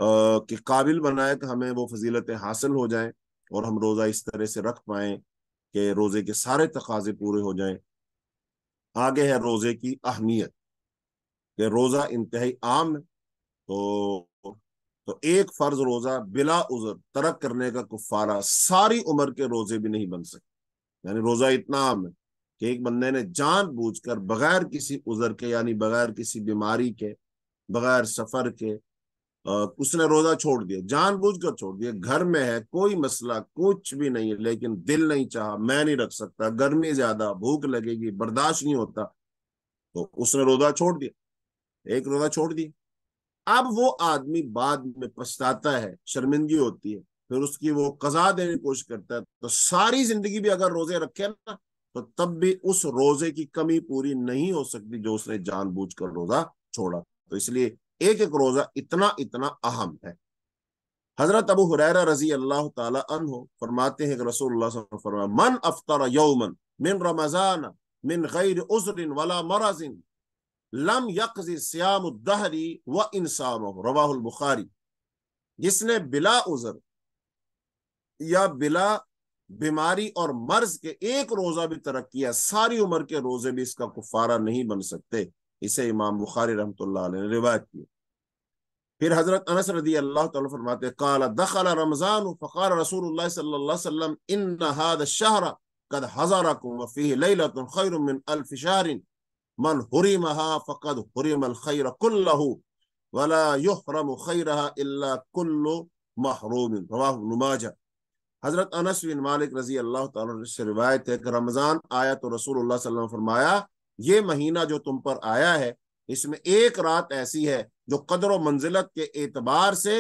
के काबिल बनाए कि हमें वो फजीलतें हासिल हो जाएं और हम रोज़ा इस तरह से रख पाए कि रोज़े के सारे तकाजे पूरे हो जाएं आगे है रोज़े की अहमियत कि रोज़ा इंतहाई आम है तो तो एक फ़र्ज रोज़ा बिला उजर तरक करने का कुफारा सारी उम्र के रोज़े भी नहीं बन सकते यानी रोज़ा इतना आम है कि एक बंदे ने जानबूझकर बगैर किसी उजर के यानी बगैर किसी बीमारी के बगैर सफर के उसने रोजा छोड़ दिया जानबूझकर छोड़ दिया घर में है कोई मसला कुछ भी नहीं है लेकिन दिल नहीं चाह मैं नहीं रख सकता गर्मी ज्यादा भूख लगेगी बर्दाश्त नहीं होता तो उसने रोजा छोड़ दिया एक रोजा छोड़ दिया अब वो आदमी बाद में पछताता है शर्मिंदगी होती है फिर उसकी वो कजा देने की कोशिश करता है तो सारी जिंदगी भी अगर रोजे रखे ना तो तब भी उस रोजे की कमी पूरी नहीं हो सकती जो उसने जानबूझकर रोजा छोड़ा तो इसलिए एक एक रोजा इतना इतना अहम है हजरत अबू हुरैरा रजी अल्लाह तहो फरमाते हैं रसूल फरमा मन अफ्तर यौमन मिन रमजान मिन गैर उजरिन वला मराजिन लम यकजी श्याम दहरी व इंसाम रवाहुल बुखारी जिसने बिला उजर या बिला बीमारी और मर्ज के एक रोजा भी तरक् किया सारी उम्र के रोजे भी इसका कुफारा नहीं बन सकते इसे इमाम बुखारी रहमत ने रिवायत किया फिर हजरत अनस रदी अल्लाह फरमाते काला दखल रमजान फ़कार रसूल इन नहाद शाहरा कद हजारा वफ़ी फ़कद वला युहरम कुल्लु महरूम नुमाजा हजरत अनस बिन मालिक रजी अल्लाह से रिवायत है कि रमज़ान आया तो रसूल फरमाया ये महीना जो तुम पर आया है इसमें एक रात ऐसी है जो कदर मंजिलत के एतबार से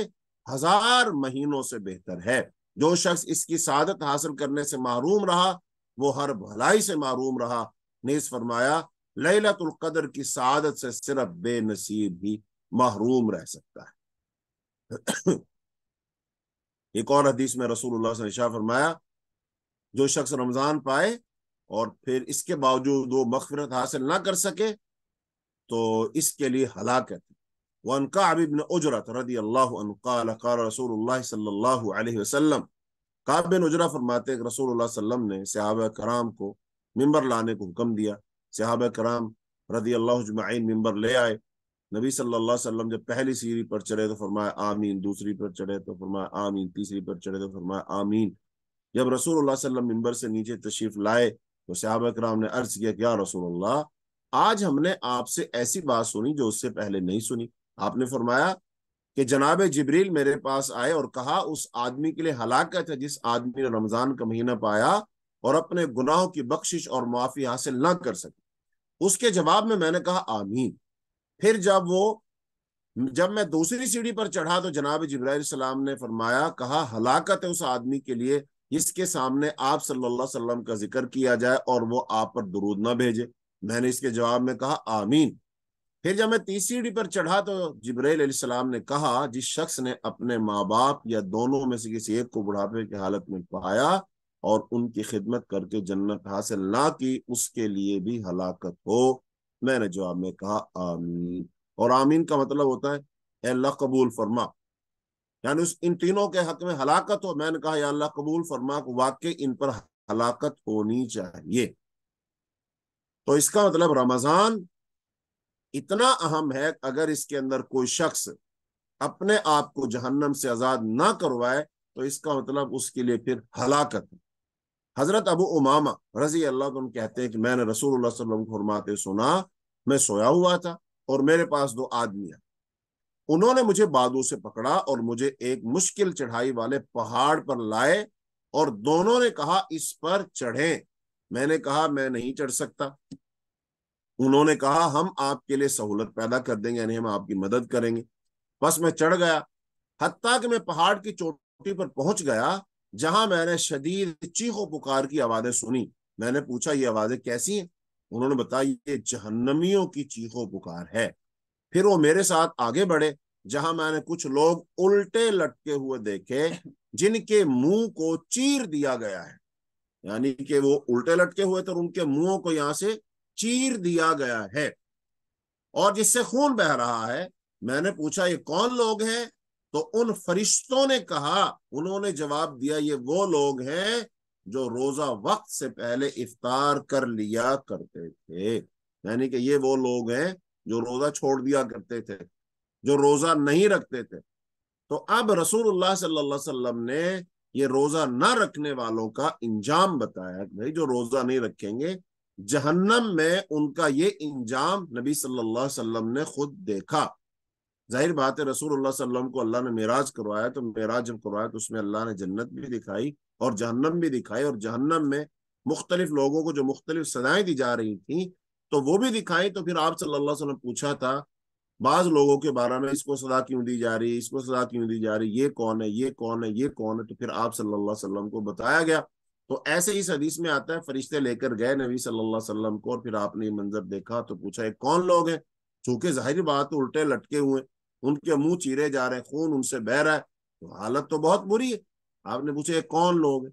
हजार महीनों से बेहतर है जो शख्स इसकी सादत हासिल करने से महरूम रहा वो हर भलाई से महरूम रहा नेस फरमाया लैलतुल कदर की सादत से सिर्फ बेनसीब ही महरूम रह सकता है एक और हदीस में रसूल ने शाह फरमाया जो शख्स रमजान पाए और फिर इसके बावजूद वो मफफरत हासिल ना कर सके तो इसके लिए हलाकत वन काबिन उजरत रदी अल्लाह रसूल सल्लल्लाहु काबिन उजरा फरमाते रसूल ने सहाब कराम को मिंबर लाने को हुक्म दिया सहाब कराम रदी अल्लाह जमाइन मिंबर ले आए नबी सल्लल्लाहु अलैहि वसल्लम जब पहली सीरी पर चढ़े तो फरमाया आमीन दूसरी पर चढ़े तो फरमाया आमीन तीसरी पर चढ़े तो फरमाया आमीन जब रसूल सल्लम से नीचे तशरीफ लाए तो सहाब कराम ने अर्ज किया क्या रसूल आज हमने आपसे ऐसी बात सुनी जो उससे पहले नहीं सुनी आपने फरमाया कि जनाब जबरील मेरे पास आए और कहा उस आदमी के लिए हलाकत है जिस आदमी ने रमजान का महीना पाया और अपने गुनाहों की बख्शिश और मुआफ़ी हासिल ना कर सके उसके जवाब में मैंने कहा आमीन फिर जब वो जब मैं दूसरी सीढ़ी पर चढ़ा तो जनाब जब्राम ने फरमाया कहा हलाकत है उस आदमी के लिए इसके सामने आप सल्लल्लाहु अलैहि वसल्लम का जिक्र किया जाए और वो आप पर दरूद ना भेजे मैंने इसके जवाब में कहा आमीन फिर जब मैं तीसरी सीढ़ी पर चढ़ा तो जब्राम ने कहा जिस शख्स ने अपने माँ बाप या दोनों में से किसी एक को बुढ़ापे की हालत में पाया और उनकी खिदमत करके जन्नत हासिल ना की उसके लिए भी हलाकत हो मैंने जवाब में कहा आमीन और आमीन का मतलब होता है अल्लाह कबूल फरमा यानी उस इन तीनों के हक में हलाकत हो मैंने कहा या अल्लाह कबूल फरमा को वाकई इन पर हलाकत होनी चाहिए तो इसका मतलब रमजान इतना अहम है अगर इसके अंदर कोई शख्स अपने आप को जहन्नम से आजाद ना करवाए तो इसका मतलब उसके लिए फिर हलाकत है हजरत अबू उमामा रजी अल्लाह तुम कहते हैं कि मैंने रसूल वसलम फरमाते सुना मैं सोया हुआ था और मेरे पास दो आदमी आए उन्होंने मुझे बादू से पकड़ा और मुझे एक मुश्किल चढ़ाई वाले पहाड़ पर लाए और दोनों ने कहा इस पर चढ़े मैंने कहा मैं नहीं चढ़ सकता उन्होंने कहा हम आपके लिए सहूलत पैदा कर देंगे यानी हम आपकी मदद करेंगे बस मैं चढ़ गया हती कि मैं पहाड़ की चोटी पर पहुंच गया जहां मैंने शदीद चीखों पुकार की आवाजें सुनी मैंने पूछा ये आवाजें कैसी हैं उन्होंने बताया ये जहन्नमियों की चीखों पुकार है फिर वो मेरे साथ आगे बढ़े जहां मैंने कुछ लोग उल्टे लटके हुए देखे जिनके मुंह को चीर दिया गया है यानी कि वो उल्टे लटके हुए थे उनके मुंहों को यहां से चीर दिया गया है और जिससे खून बह रहा है मैंने पूछा ये कौन लोग हैं तो उन फरिश्तों ने कहा उन्होंने जवाब दिया ये वो लोग हैं जो रोजा वक्त से पहले इफ्तार कर लिया करते थे यानी कि ये वो लोग हैं जो रोजा छोड़ दिया करते थे जो रोजा नहीं रखते थे तो अब रसूलुल्लाह सल्लल्लाहु अलैहि वसल्लम ने ये रोजा ना रखने वालों का इंजाम बताया भाई जो रोजा नहीं रखेंगे जहन्नम में उनका ये इंजाम नबी सल्लल्लाहु अलैहि वसल्लम ने खुद देखा जाहिर बात है रसूल सल्लम को अल्लाह ने मेराज करवाया तो मेराज जब करवाया तो उसमें अल्लाह ने जन्नत भी दिखाई और जहन्नम भी दिखाई और जहन्नम में मुख्तलिफ लोगों को जो मुख्तलिफ सदाएं दी जा रही थी तो वो भी दिखाई तो फिर आप सल्लल्लाहु अलैहि वसल्लम पूछा था बाज लोगों के बारे में इसको सजा क्यों दी जा रही है इसको सजा क्यों दी जा रही है ये कौन है ये कौन है ये कौन है तो फिर आप सल्लल्लाहु अलैहि वसल्लम को बताया गया तो ऐसे इस हदीस में आता है फरिश्ते लेकर गए नबी सल्लल्लाहु अलैहि वसल्लम को और फिर आपने ये मंजर देखा तो पूछा ये कौन लोग हैं चूंकि जाहिर बात उल्टे लटके हुए उनके मुंह चीरे जा रहे हैं खून उनसे बह रहा है तो हालत तो बहुत बुरी है आपने पूछे कौन लोग हैं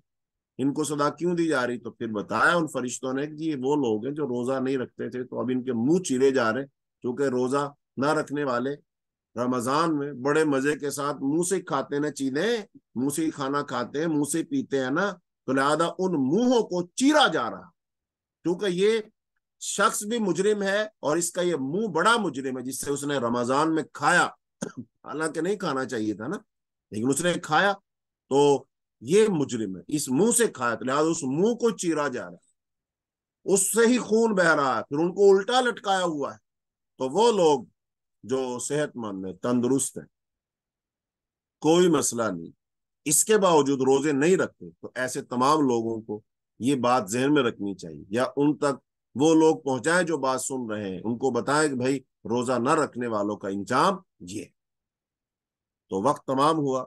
इनको सदा क्यों दी जा रही तो फिर बताया उन फरिश्तों ने कि ये वो लोग हैं जो रोजा नहीं रखते थे तो अब इनके मुंह चीरे जा रहे हैं क्योंकि रोजा ना रखने वाले रमजान में बड़े मजे के साथ मुंह से खाते ना चीने मुंह से खाना खाते हैं मुंह से पीते हैं ना तो लिहाजा उन मुंहों को चीरा जा रहा क्योंकि ये शख्स भी मुजरिम है और इसका ये मुंह बड़ा मुजरिम है जिससे उसने रमजान में खाया हालांकि नहीं खाना चाहिए था ना लेकिन उसने खाया तो ये मुजरिम है इस मुंह से खाया तो लिहाजा उस मुंह को चीरा जा रहा है उससे ही खून बह रहा है फिर उनको उल्टा लटकाया हुआ है तो वो लोग जो सेहतमंद है तंदुरुस्त है कोई मसला नहीं इसके बावजूद रोजे नहीं रखते तो ऐसे तमाम लोगों को ये बात जहन में रखनी चाहिए या उन तक वो लोग पहुंचाएं जो बात सुन रहे हैं उनको बताएं कि भाई रोजा न रखने वालों का इंजाम ये तो वक्त तमाम हुआ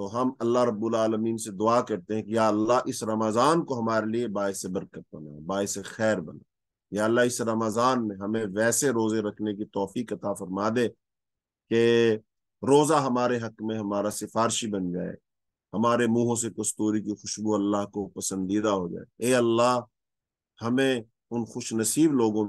तो हम अल्लाह रब्बुल आलमीन से दुआ करते हैं कि या अल्लाह इस रमज़ान को हमारे लिए बायस बरकत बना बायस खैर बना या अल्लाह इस रमज़ान में हमें वैसे रोज़े रखने की तोफ़ी कता फरमा दे कि रोज़ा हमारे हक में हमारा सिफारशी बन जाए हमारे मुंहों से कस्तूरी की खुशबू अल्लाह को पसंदीदा हो जाए ए अल्लाह हमें उन खुश नसीब लोगों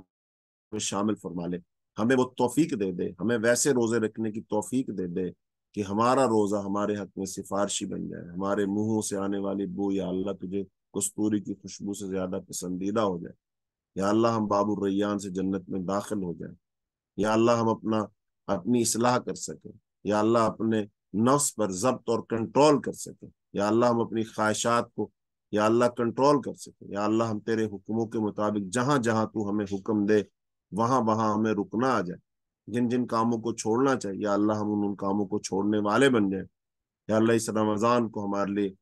में शामिल फरमा ले हमें वो तोफीक दे दे हमें वैसे रोजे रखने की तोफीक दे दे कि हमारा रोजा हमारे हक में सिफारशी बन जाए हमारे मुंहों से आने वाली बू या अल्लाह तुझे कस्तूरी की खुशबू से ज्यादा पसंदीदा हो जाए या अल्लाह हम बाबू रैयान से जन्नत में दाखिल हो जाए या अल्लाह हम अपना अपनी इसलाह कर सकें या अल्लाह अपने नफ्स पर जब्त और कंट्रोल कर सकें या अल्लाह हम अपनी ख्वाहिशात को या अल्लाह कंट्रोल कर सके या अल्लाह हम तेरे हुक्मों के मुताबिक जहां जहां तू हमें हुक्म दे वहां वहां हमें रुकना आ जाए जिन जिन कामों को छोड़ना चाहिए या अल्लाह हम उन उन कामों को छोड़ने वाले बन जाए या अल्लाह इस रमज़ान को हमारे लिए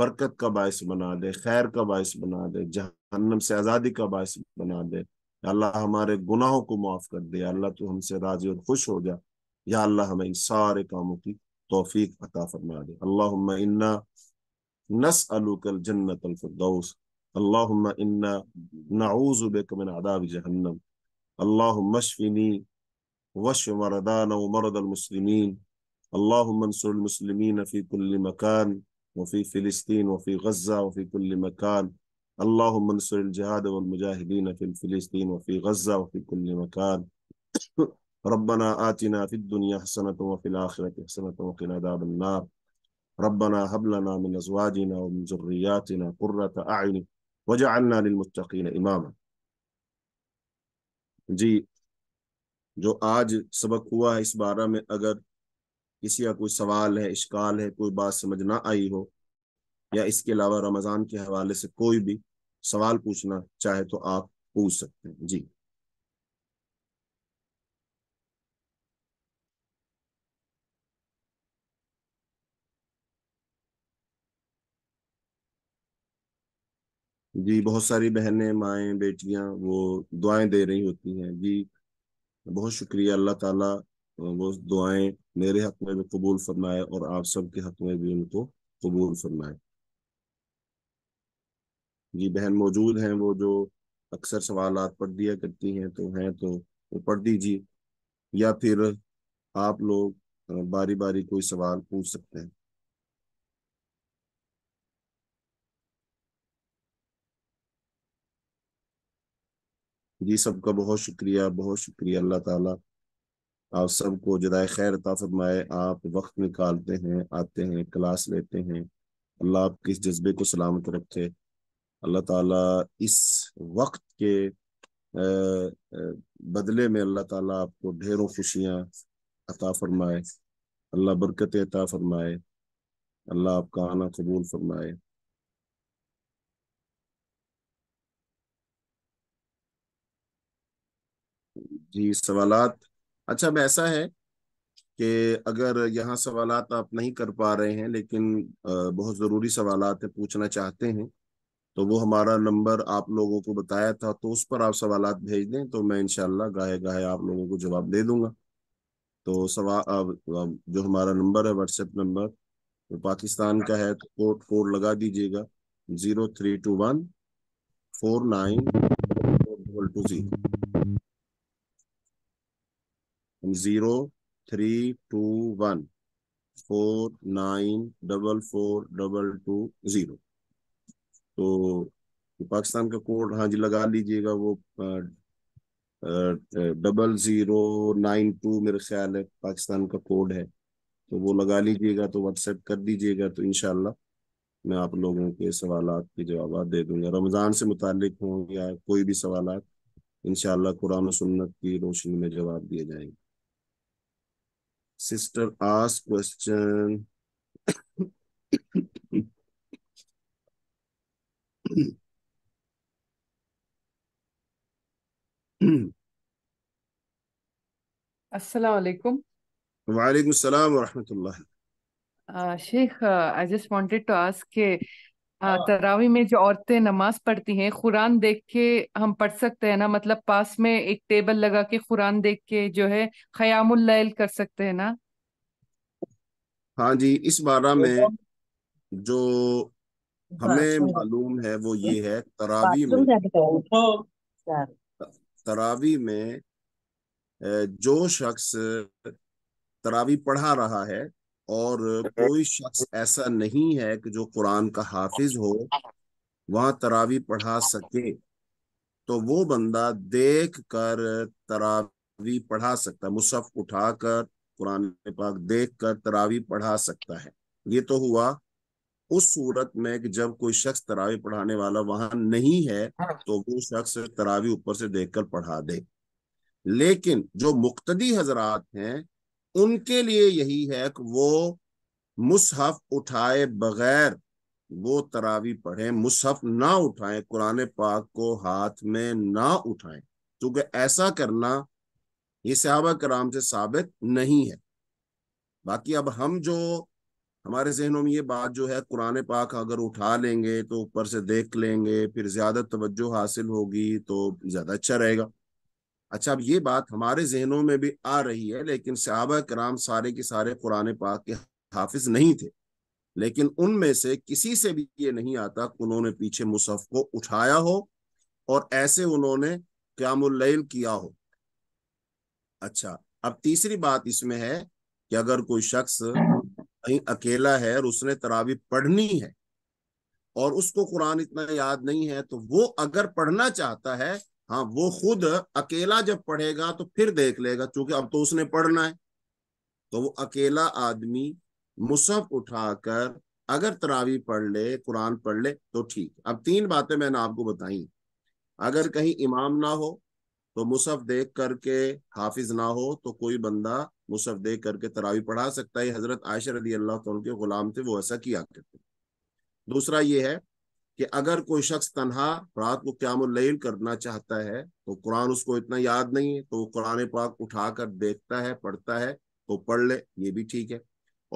बरकत का बायस बना दे खैर का बायस बना दे जहन्नम से आज़ादी का बायस बना दे अल्लाह हमारे गुनाहों को माफ़ कर दे अल्लाह तू हमसे राजी और खुश हो जा या अल्लाह हमें इन सारे कामों की तोफीक अता फरमा दे अल्लाह इन्ना نسألك الجنة الفردوس اللهم إنا نعوذ بك من عذاب جهنم اللهم اشفني واشف مرضانا ومرض المسلمين اللهم انصر المسلمين في كل مكان وفي فلسطين وفي غزة وفي كل مكان اللهم انصر الجهاد والمجاهدين في فلسطين وفي غزة وفي كل مكان ربنا آتنا في الدنيا حسنة وفي الآخرة حسنة وقنا عذاب النار ربنا هب لنا من أزواجنا ومن ذرياتنا قرة أعين وجعلنا للمتقين इमामा जी जो आज सबक हुआ है इस बारे में अगर किसी का कोई सवाल है इश्काल है कोई बात समझ ना आई हो या इसके अलावा रमज़ान के हवाले से कोई भी सवाल पूछना चाहे तो आप पूछ सकते हैं जी जी बहुत सारी बहनें माए बेटियां वो दुआएं दे रही होती हैं जी बहुत शुक्रिया अल्लाह ताला वो दुआएं मेरे हक में भी कबूल फरमाए और आप सब के हक में भी उनको कबूल फरमाए जी बहन मौजूद हैं वो जो अक्सर सवाल पढ़ दिया करती हैं तो हैं तो वो पढ़ दीजिए या फिर आप लोग बारी बारी कोई सवाल पूछ सकते हैं जी सबका बहुत शुक्रिया बहुत शुक्रिया अल्लाह ताला आप सबको जदाय खैर फरमाए आप वक्त निकालते हैं आते हैं क्लास लेते हैं अल्लाह आपके इस जज्बे को सलामत रखे अल्लाह ताला इस वक्त के बदले में अल्लाह ताला आपको ढेरों खुशियाँ अता फरमाए अल्लाह बरकत अता फरमाए अल्लाह आपका आना कबूल फरमाए जी सवालात अच्छा अब ऐसा है कि अगर यहाँ सवालात आप नहीं कर पा रहे हैं लेकिन बहुत ज़रूरी सवालात है पूछना चाहते हैं तो वो हमारा नंबर आप लोगों को बताया था तो उस पर आप सवालात भेज दें तो मैं इनशाला गाहे गाहे आप लोगों को जवाब दे दूंगा तो सवा जो हमारा नंबर है व्हाट्सएप नंबर तो पाकिस्तान का है तो कोड कोड लगा दीजिएगा zero three two one four nine double two zero zero three two one four nine double four double two zero तो पाकिस्तान का कोड हाँ जी लगा लीजिएगा वो डबल जीरो नाइन टू मेरे ख्याल है पाकिस्तान का कोड है तो वो लगा लीजिएगा तो व्हाट्सएप कर दीजिएगा तो इनशाला मैं आप लोगों के सवाल के जवाब दे दूंगा रमज़ान से मुतक हों या कोई भी सवाल इनशाला कुरान सुन्नत की रोशनी में जवाब दिए जाएंगे Sister asked question. Assalamu alaikum. Wa alaikum assalam wa rahmatullah. Uh, Sheikh, uh, I just wanted to ask, uh, हाँ तरावी में जो औरतें नमाज पढ़ती हैं कुरान देख के हम पढ़ सकते हैं ना मतलब पास में एक टेबल लगा के कुरान देख के जो है खयामुल लैल कर सकते हैं ना हाँ जी इस बारा तो में जो हाँ, हमें मालूम है वो ये है तरावी में तो तरावी में जो शख्स तरावी पढ़ा रहा है और हम्म। कोई शख्स ऐसा नहीं है कि जो कुरान का हाफिज हो वहां तरावी पढ़ा सके तो वो बंदा देख कर तरावी पढ़ा सकता है मुसफ उठाकर कुरान पाक देख कर तरावी पढ़ा सकता है ये तो हुआ उस सूरत में कि जब कोई शख्स तरावी पढ़ाने वाला वहां नहीं है तो वो शख्स तरावी ऊपर से देखकर पढ़ा दे लेकिन जो मुक्तदी हजरात हैं उनके लिए यही है कि वो मुसहफ उठाए बगैर वो तरावी पढ़ें मुसहफ ना उठाएं कुरान पाक को हाथ में ना उठाएं क्योंकि ऐसा करना ये सहाबा कराम से साबित नहीं है बाकी अब हम जो हमारे जहनों में ये बात जो है कुरान पाक अगर उठा लेंगे तो ऊपर से देख लेंगे फिर ज्यादा तवज्जो हासिल होगी तो ज्यादा अच्छा रहेगा अच्छा अब ये बात हमारे जहनों में भी आ रही है लेकिन सहाबा कराम सारे के सारे कुरान पाक के हाफिज नहीं थे लेकिन उनमें से किसी से भी ये नहीं आता कि उन्होंने पीछे मुसफ़ को उठाया हो और ऐसे उन्होंने क्यामुल्ल किया हो अच्छा अब तीसरी बात इसमें है कि अगर कोई शख्स कहीं अकेला है और उसने तरावी पढ़नी है और उसको कुरान इतना याद नहीं है तो वो अगर पढ़ना चाहता है हाँ वो खुद अकेला जब पढ़ेगा तो फिर देख लेगा क्योंकि अब तो उसने पढ़ना है तो वो अकेला आदमी मुसफ उठाकर अगर तरावी पढ़ ले कुरान पढ़ ले तो ठीक अब तीन बातें मैंने आपको बताई अगर कहीं इमाम ना हो तो मुसफ देख करके हाफिज ना हो तो कोई बंदा मुसफ देख करके तरावी पढ़ा सकता है हजरत आयशर अली अल्लाह उनके गुलाम थे वो ऐसा किया करते दूसरा ये है कि अगर कोई शख्स तनहा रात को क्यामल करना चाहता है तो कुरान उसको इतना याद नहीं है तो वो कुरान पाक उठाकर देखता है पढ़ता है तो पढ़ ले ये भी ठीक है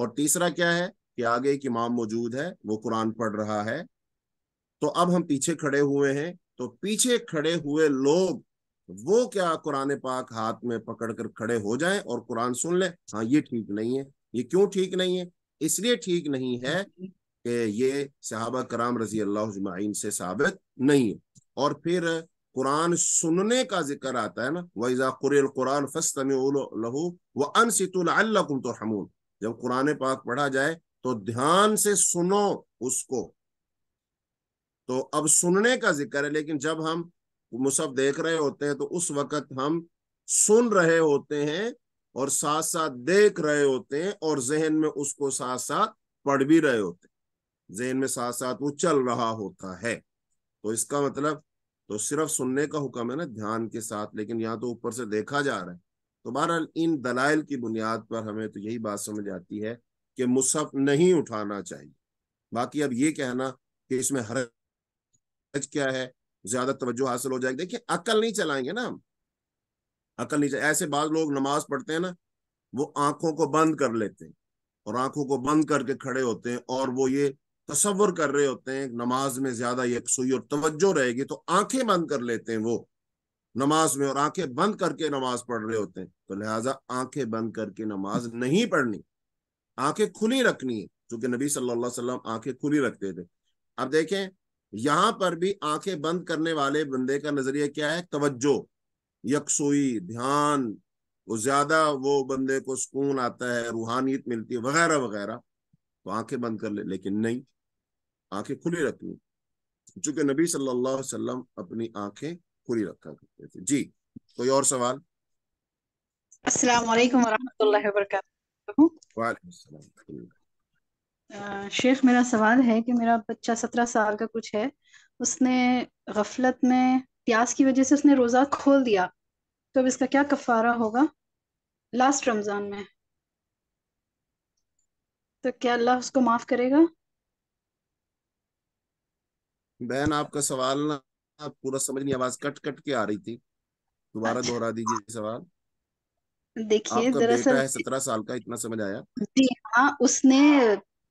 और तीसरा क्या है कि आगे एक इमाम मौजूद है वो कुरान पढ़ रहा है तो अब हम पीछे खड़े हुए हैं तो पीछे खड़े हुए लोग वो क्या कुरान पाक हाथ में पकड़ कर खड़े हो जाए और कुरान सुन ले हाँ ये ठीक नहीं है ये क्यों ठीक नहीं है इसलिए ठीक नहीं है कि ये सहाबा कराम रजी अल्लाह जमाइन से साबित नहीं है और फिर कुरान सुनने का जिक्र आता है ना वैजा कुरान फस्तमहू व अनसितुल्लकुम तो जब कुरान पाक पढ़ा जाए तो ध्यान से सुनो उसको तो अब सुनने का जिक्र है लेकिन जब हम मुसब देख रहे होते हैं तो उस वक्त हम सुन रहे होते हैं और साथ साथ देख रहे होते हैं और जहन में उसको साथ साथ पढ़ भी रहे होते हैं जेन में साथ साथ वो चल रहा होता है तो इसका मतलब तो सिर्फ सुनने का हुक्म है ना ध्यान के साथ लेकिन यहाँ तो ऊपर से देखा जा रहा है तो बहरहाल इन दलाइल की बुनियाद पर हमें तो यही बात समझ आती है कि मुसफ नहीं उठाना चाहिए बाकी अब ये कहना कि इसमें हर क्या है ज्यादा तवज्जो हासिल हो जाएगी देखिए अकल नहीं चलाएंगे ना हम अकल नहीं चला ऐसे बाद लोग नमाज पढ़ते हैं ना वो आंखों को बंद कर लेते हैं और आंखों को बंद करके खड़े होते हैं और वो ये तस्वर कर रहे होते हैं नमाज में ज्यादा यकसुई और तवज्जो रहेगी तो आंखें बंद कर लेते हैं वो नमाज में और आंखें बंद करके नमाज पढ़ रहे होते हैं तो लिहाजा आंखें बंद करके नमाज नहीं पढ़नी आंखें खुली रखनी है क्योंकि नबी सल्लल्लाहु अलैहि वसल्लम आंखें खुली रखते थे अब देखें यहाँ पर भी आंखें बंद करने वाले बंदे का नजरिया क्या है तवज्जो यकसोई ध्यान वो ज्यादा वो बंदे को सुकून आता है रूहानियत मिलती है वगैरह वगैरह तो आंखें बंद कर ले लेकिन नहीं आंखें खुली रखनी चूंकि नबी सल्लल्लाहु अलैहि वसल्लम अपनी आंखें खुली रखा करते थे जी कोई और सवाल शेख मेरा सवाल है कि मेरा बच्चा सत्रह साल का कुछ है उसने गफलत में प्यास की वजह से उसने रोजा खोल दिया तो अब इसका क्या कफारा होगा लास्ट रमजान में तो क्या अल्लाह उसको माफ करेगा बहन आपका सवाल ना आप पूरा समझ नहीं आवाज कट कट के आ रही थी दोबारा अच्छा। दोहरा दीजिए सवाल देखिए दरअसल सत्रह साल का इतना समझ आया जी हाँ उसने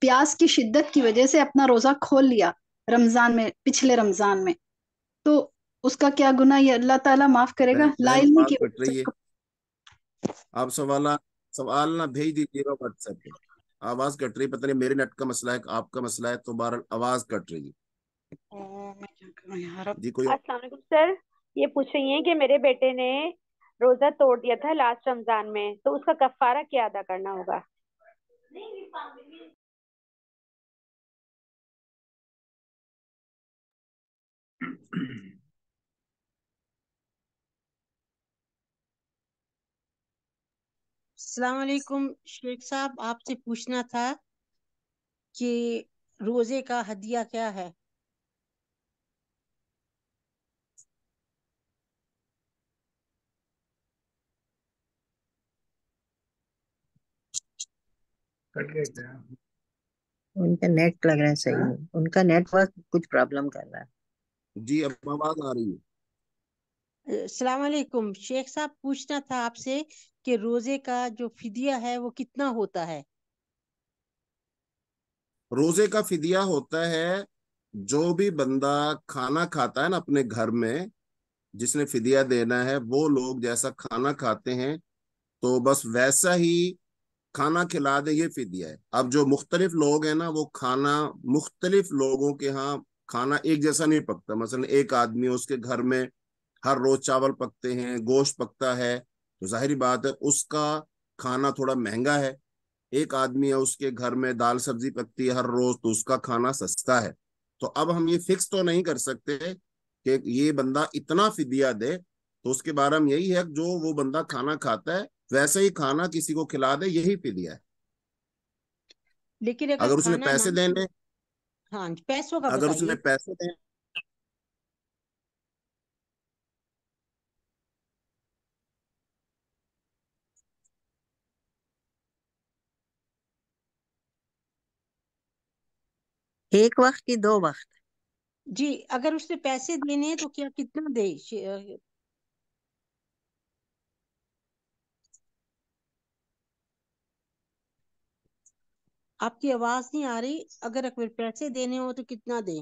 प्यास की शिद्दत की वजह से अपना रोजा खोल लिया रमजान में पिछले रमजान में तो उसका क्या गुना ये अल्लाह ताला माफ करेगा लाइल में की आप सवाल सवाल ना भेज दीजिएगा व्हाट्सएप पे आवाज कट रही पता नहीं मेरे नेट का मसला है आपका मसला है तो बार आवाज कट रही है जी कोई सर ये पूछ रही है कि मेरे बेटे ने रोजा तोड़ दिया था लास्ट रमजान में तो उसका कफारा क्या अदा करना होगा नहीं, सलामकुम शेख साहब आपसे पूछना था कि रोजे का हदिया क्या है उनका नेट लग रहा है सही है। हाँ। उनका नेटवर्क कुछ प्रॉब्लम कर रहा है जी अब आवाज आ रही है सलाम अलैकुम शेख साहब पूछना था आपसे कि रोजे का जो फिदिया है वो कितना होता है रोजे का फिदिया होता है जो भी बंदा खाना खाता है ना अपने घर में जिसने फिदिया देना है वो लोग जैसा खाना खाते हैं तो बस वैसा ही खाना खिला दे ये फिदिया है अब जो मुख्तलिफ लोग हैं ना वो खाना मुख्तलिफ लोगों के यहाँ खाना एक जैसा नहीं पकता मसलन एक आदमी उसके घर में हर रोज चावल पकते हैं गोश्त पकता है तो जाहिर बात है उसका खाना थोड़ा महंगा है एक आदमी है उसके घर में दाल सब्जी पकती है हर रोज तो उसका खाना सस्ता है तो अब हम ये फिक्स तो नहीं कर सकते कि ये बंदा इतना फिदिया दे तो उसके बारे में यही है जो वो बंदा खाना खाता है वैसे ही खाना किसी को खिला दे यही फिदिया है लेकिन अगर, अगर उसने पैसे देने हाँ पैसों का अगर उसने पैसे देने एक वक्त की दो वक्त जी अगर उसने पैसे देने हैं तो क्या कितना दे आपकी आवाज नहीं आ रही अगर अगर पैसे देने हो तो कितना दें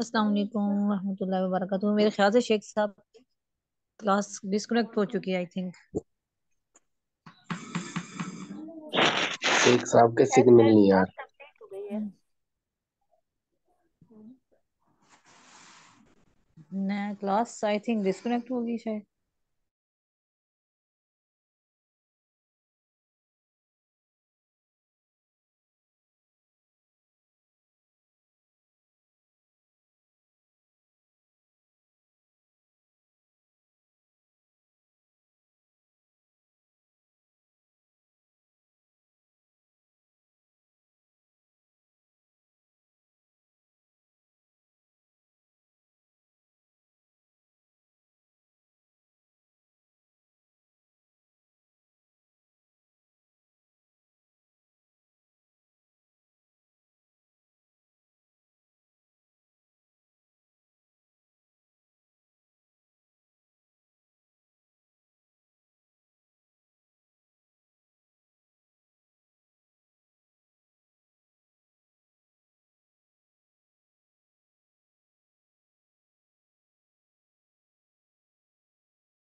अस्सलाम मेरे ख्याल से शेख साहब क्लास डिस्कनेक्ट हो चुकी है आई थिंक शेख साहब के सिग्नल नहीं यार क्लास आई थिंक डिस्कनेक्ट होगी शायद